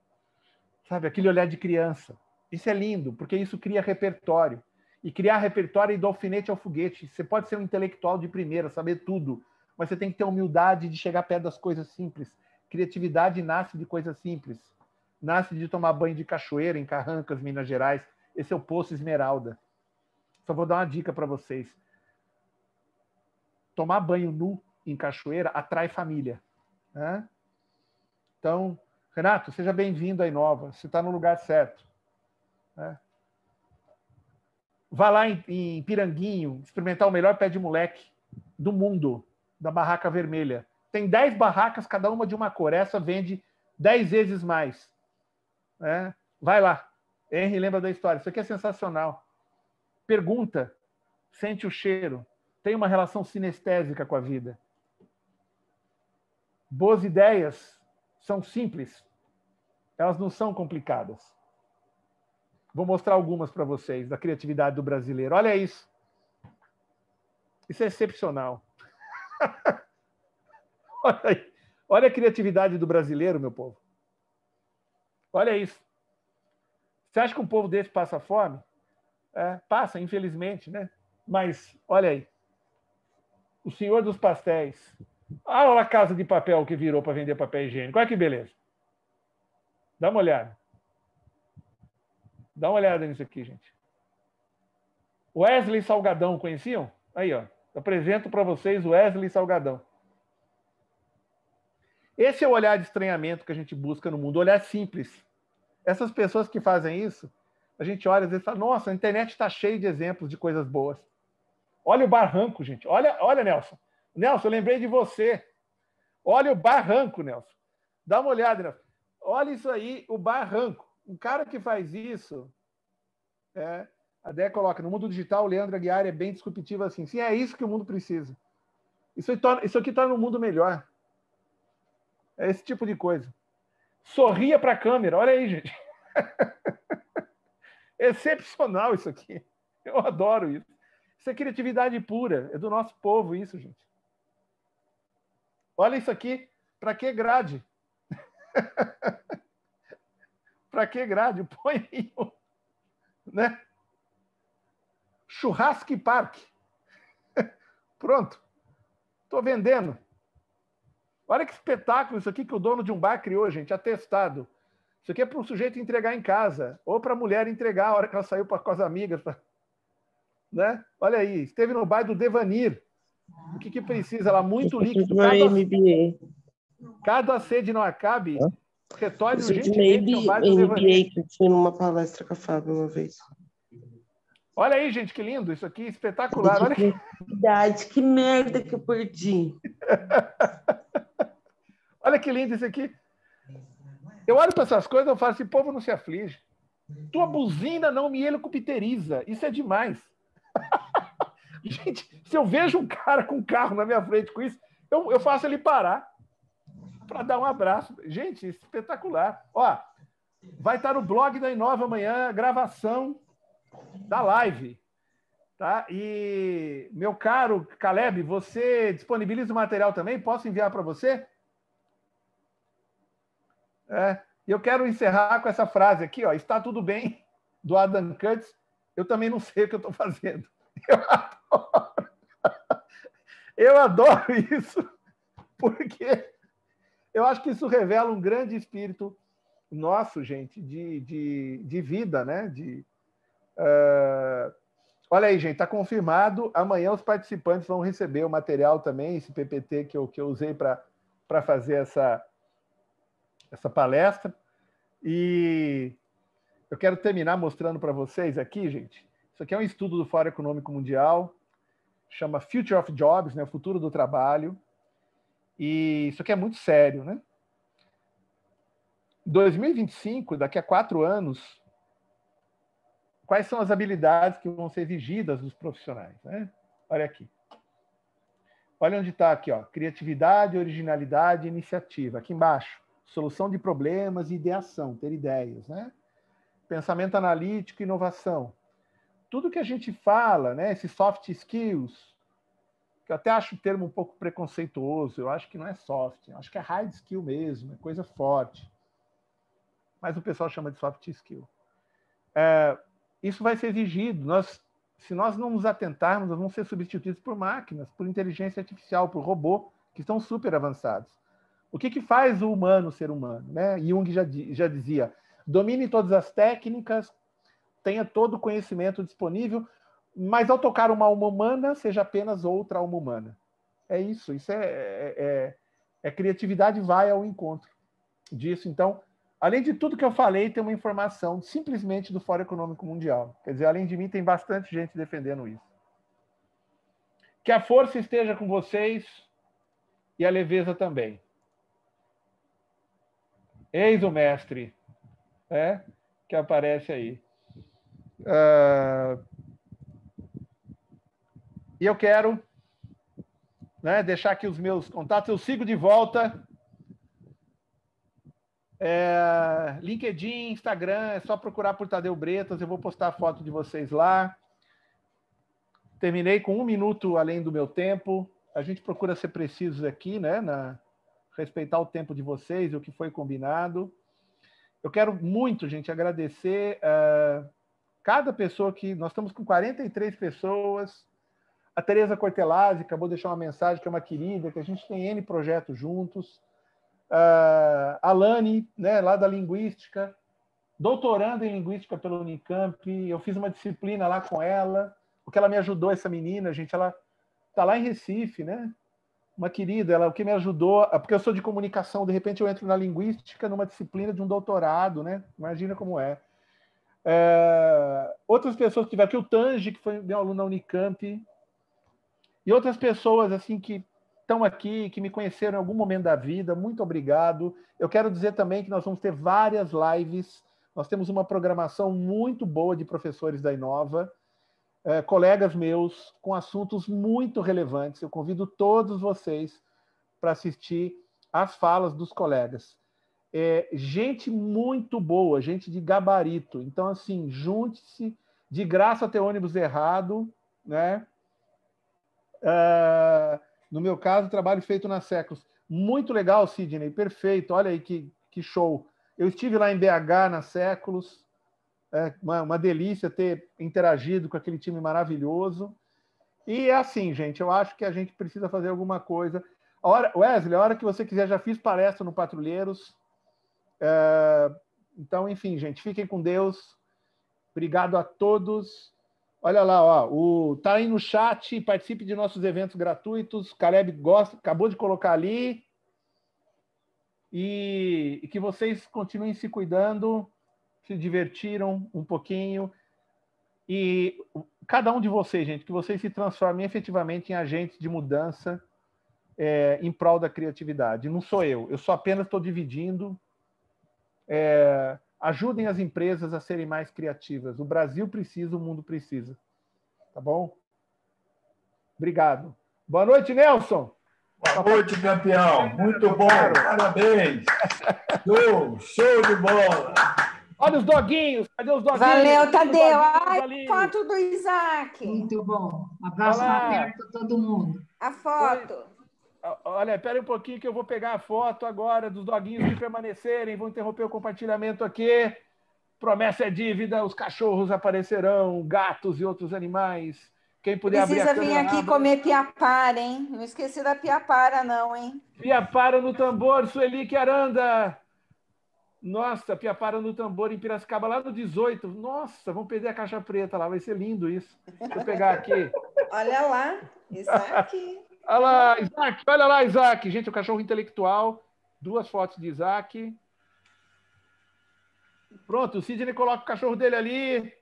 Sabe, aquele olhar de criança. Isso é lindo, porque isso cria repertório. E criar repertório é do alfinete ao foguete. Você pode ser um intelectual de primeira, saber tudo, mas você tem que ter humildade de chegar perto das coisas simples. Criatividade nasce de coisas simples. Nasce de tomar banho de cachoeira em Carrancas, Minas Gerais. Esse é o Poço Esmeralda. Só vou dar uma dica para vocês. Tomar banho nu em cachoeira atrai família. Né? Então, Renato, seja bem-vindo à Inova, você está no lugar certo. Né? Vá lá em, em Piranguinho experimentar o melhor pé de moleque do mundo, da Barraca Vermelha. Tem 10 barracas, cada uma de uma cor. Essa vende 10 vezes mais. Né? Vai lá. Henry lembra da história. Isso aqui é sensacional. Pergunta, sente o cheiro, tem uma relação sinestésica com a vida. Boas ideias são simples. Elas não são complicadas. Vou mostrar algumas para vocês da criatividade do brasileiro. Olha isso. Isso é excepcional. (laughs) Olha, aí. Olha a criatividade do brasileiro, meu povo. Olha isso. Você acha que um povo desse passa fome? É, passa, infelizmente, né? Mas olha aí. O Senhor dos Pastéis, Olha a casa de papel que virou para vender papel higiênico. Olha que beleza. Dá uma olhada. Dá uma olhada nisso aqui, gente. Wesley Salgadão, conheciam? Aí, ó. Apresento para vocês Wesley Salgadão. Esse é o olhar de estranhamento que a gente busca no mundo, olhar simples. Essas pessoas que fazem isso, a gente olha e fala: nossa, a internet está cheia de exemplos de coisas boas. Olha o barranco, gente. Olha, olha, Nelson. Nelson, eu lembrei de você. Olha o barranco, Nelson. Dá uma olhada, Nelson. Olha isso aí, o barranco. Um cara que faz isso. É, a Dé coloca: no mundo digital, o Leandro Aguiar é bem disruptivo assim. Sim, é isso que o mundo precisa. Isso, torna, isso aqui torna o mundo melhor. É esse tipo de coisa. Sorria para a câmera, olha aí, gente. (laughs) Excepcional isso aqui. Eu adoro isso. Isso é criatividade pura. É do nosso povo, isso, gente. Olha isso aqui, para que grade? (laughs) para que grade? Põe aí, né? Churrasque Park. (laughs) Pronto. Estou vendendo. Olha que espetáculo isso aqui que o dono de um bar criou, gente, atestado. Isso aqui é para o sujeito entregar em casa, ou para a mulher entregar a hora que ela saiu para com as amigas. Pra... Né? Olha aí, esteve no bairro do Devanir. O que, que precisa? Ela muito líquido. Cada, MBA. cada sede não acabe, retorne urgentemente. MBA, MBA que tinha uma palestra com a Fábio uma vez. Olha aí, gente, que lindo. Isso aqui é espetacular. Olha que, que merda que eu perdi. (laughs) Olha que lindo isso aqui. Eu olho para essas coisas e falo assim, povo não se aflige. Tua buzina não me helicopteriza. Isso é demais. (laughs) (laughs) Gente, se eu vejo um cara com um carro na minha frente com isso, eu, eu faço ele parar para dar um abraço. Gente, espetacular. Ó, vai estar no blog da Inova amanhã a gravação da live. Tá? E, meu caro Caleb, você disponibiliza o material também? Posso enviar para você? É. eu quero encerrar com essa frase aqui, ó, está tudo bem, (laughs) do Adam Curtis. Eu também não sei o que eu estou fazendo. Eu adoro. Eu adoro isso, porque eu acho que isso revela um grande espírito nosso, gente, de, de, de vida, né? De, uh... Olha aí, gente, está confirmado. Amanhã os participantes vão receber o material também, esse PPT que eu, que eu usei para fazer essa, essa palestra. E eu quero terminar mostrando para vocês aqui, gente, isso aqui é um estudo do Fórum Econômico Mundial, chama Future of Jobs, né, o futuro do trabalho. E isso aqui é muito sério, né? 2025, daqui a quatro anos, quais são as habilidades que vão ser exigidas dos profissionais? Né? Olha aqui. Olha onde está aqui, ó. Criatividade, originalidade, iniciativa. Aqui embaixo, solução de problemas e ideação, ter ideias, né? Pensamento analítico, inovação tudo que a gente fala, né, esses soft skills, que eu até acho o termo um pouco preconceituoso, eu acho que não é soft, eu acho que é hard skill mesmo, é coisa forte. Mas o pessoal chama de soft skill. É, isso vai ser exigido. Nós, se nós não nos atentarmos, nós vamos ser substituídos por máquinas, por inteligência artificial, por robô, que estão super avançados. O que, que faz o humano ser humano? Né? Jung já, já dizia: domine todas as técnicas, tenha todo o conhecimento disponível, mas ao tocar uma alma humana, seja apenas outra alma humana. É isso, isso é, é, é, é criatividade vai ao encontro disso. Então, além de tudo que eu falei, tem uma informação simplesmente do Fórum Econômico Mundial. Quer dizer, além de mim, tem bastante gente defendendo isso. Que a força esteja com vocês e a leveza também. Eis o mestre, é, que aparece aí. Uh, e eu quero né, deixar aqui os meus contatos. Eu sigo de volta. É, LinkedIn, Instagram, é só procurar por Tadeu Bretas. Eu vou postar a foto de vocês lá. Terminei com um minuto além do meu tempo. A gente procura ser precisos aqui, né? Na, respeitar o tempo de vocês e o que foi combinado. Eu quero muito, gente, agradecer. Uh, Cada pessoa que. Nós estamos com 43 pessoas. A Tereza Cortelazzi acabou de deixar uma mensagem que é uma querida, que a gente tem N projetos juntos. Uh, a né, lá da Linguística, doutorando em Linguística pela Unicamp. Eu fiz uma disciplina lá com ela, o que ela me ajudou, essa menina, gente. Ela está lá em Recife, né? uma querida, ela o que me ajudou, ah, porque eu sou de comunicação, de repente eu entro na linguística numa disciplina de um doutorado, né? Imagina como é. É, outras pessoas que tiveram aqui, o Tanji, que foi meu aluno na Unicamp, e outras pessoas assim que estão aqui, que me conheceram em algum momento da vida, muito obrigado. Eu quero dizer também que nós vamos ter várias lives, nós temos uma programação muito boa de professores da Inova, é, colegas meus, com assuntos muito relevantes. Eu convido todos vocês para assistir às falas dos colegas é, gente muito boa, gente de gabarito. Então, assim, junte-se. De graça ter ônibus errado, né? Uh, no meu caso, trabalho feito na Séculos, Muito legal, Sidney, perfeito. Olha aí que, que show. Eu estive lá em BH na Séculos. É uma, uma delícia ter interagido com aquele time maravilhoso. E é assim, gente, eu acho que a gente precisa fazer alguma coisa. A hora, Wesley, a hora que você quiser, já fiz palestra no Patrulheiros. É, então, enfim, gente, fiquem com Deus. Obrigado a todos. Olha lá, ó, o tá aí no chat, participe de nossos eventos gratuitos. Caleb gosta, acabou de colocar ali. E, e que vocês continuem se cuidando, se divertiram um pouquinho. E cada um de vocês, gente, que vocês se transformem efetivamente em agentes de mudança é, em prol da criatividade. Não sou eu, eu só apenas estou dividindo é, ajudem as empresas a serem mais criativas. O Brasil precisa, o mundo precisa. Tá bom? Obrigado. Boa noite, Nelson. Boa noite, campeão. Muito bom. Parabéns. show, show de bola. Olha os doguinhos. Cadê os doguinhos? Valeu, Tadeu. Ai, foto do Isaac. Muito bom. abraço aberto a todo mundo. A foto. Olha, espera um pouquinho que eu vou pegar a foto agora dos doguinhos que permanecerem. Vou interromper o compartilhamento aqui. Promessa é dívida, os cachorros aparecerão, gatos e outros animais. Quem puder Precisa abrir a vir aqui comer piapara, hein? Não esqueci da piapara, não, hein? Piapara no tambor, Sueli que aranda. Nossa, piapara no tambor em Piracicaba, lá no 18. Nossa, vamos perder a caixa preta lá, vai ser lindo isso. Deixa eu pegar aqui. Olha lá, isso é aqui. Olha lá, Isaac, olha lá, Isaac. Gente, o cachorro intelectual. Duas fotos de Isaac. Pronto, o Sidney coloca o cachorro dele ali.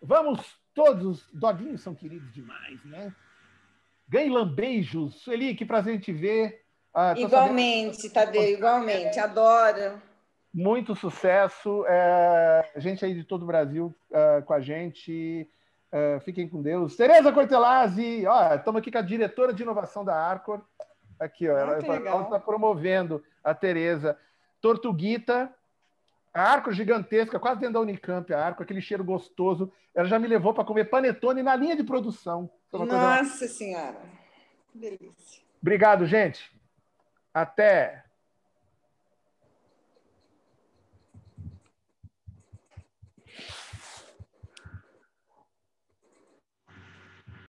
Vamos todos, os doguinhos são queridos demais, né? Gailan, beijos. Sueli, que prazer te ver. Ah, igualmente, sabendo... Tadeu, igualmente. Adoro. Muito sucesso. É, gente aí de todo o Brasil ah, com a gente. Uh, fiquem com Deus. Tereza Cortelazzi, ó, estamos aqui com a diretora de inovação da Arcor. Aqui, ó, ah, ela está promovendo a Tereza. Tortuguita, a Arcor gigantesca, quase dentro da Unicamp, a Arcor, aquele cheiro gostoso. Ela já me levou para comer panetone na linha de produção. Nossa coisa... Senhora, que delícia. Obrigado, gente. Até.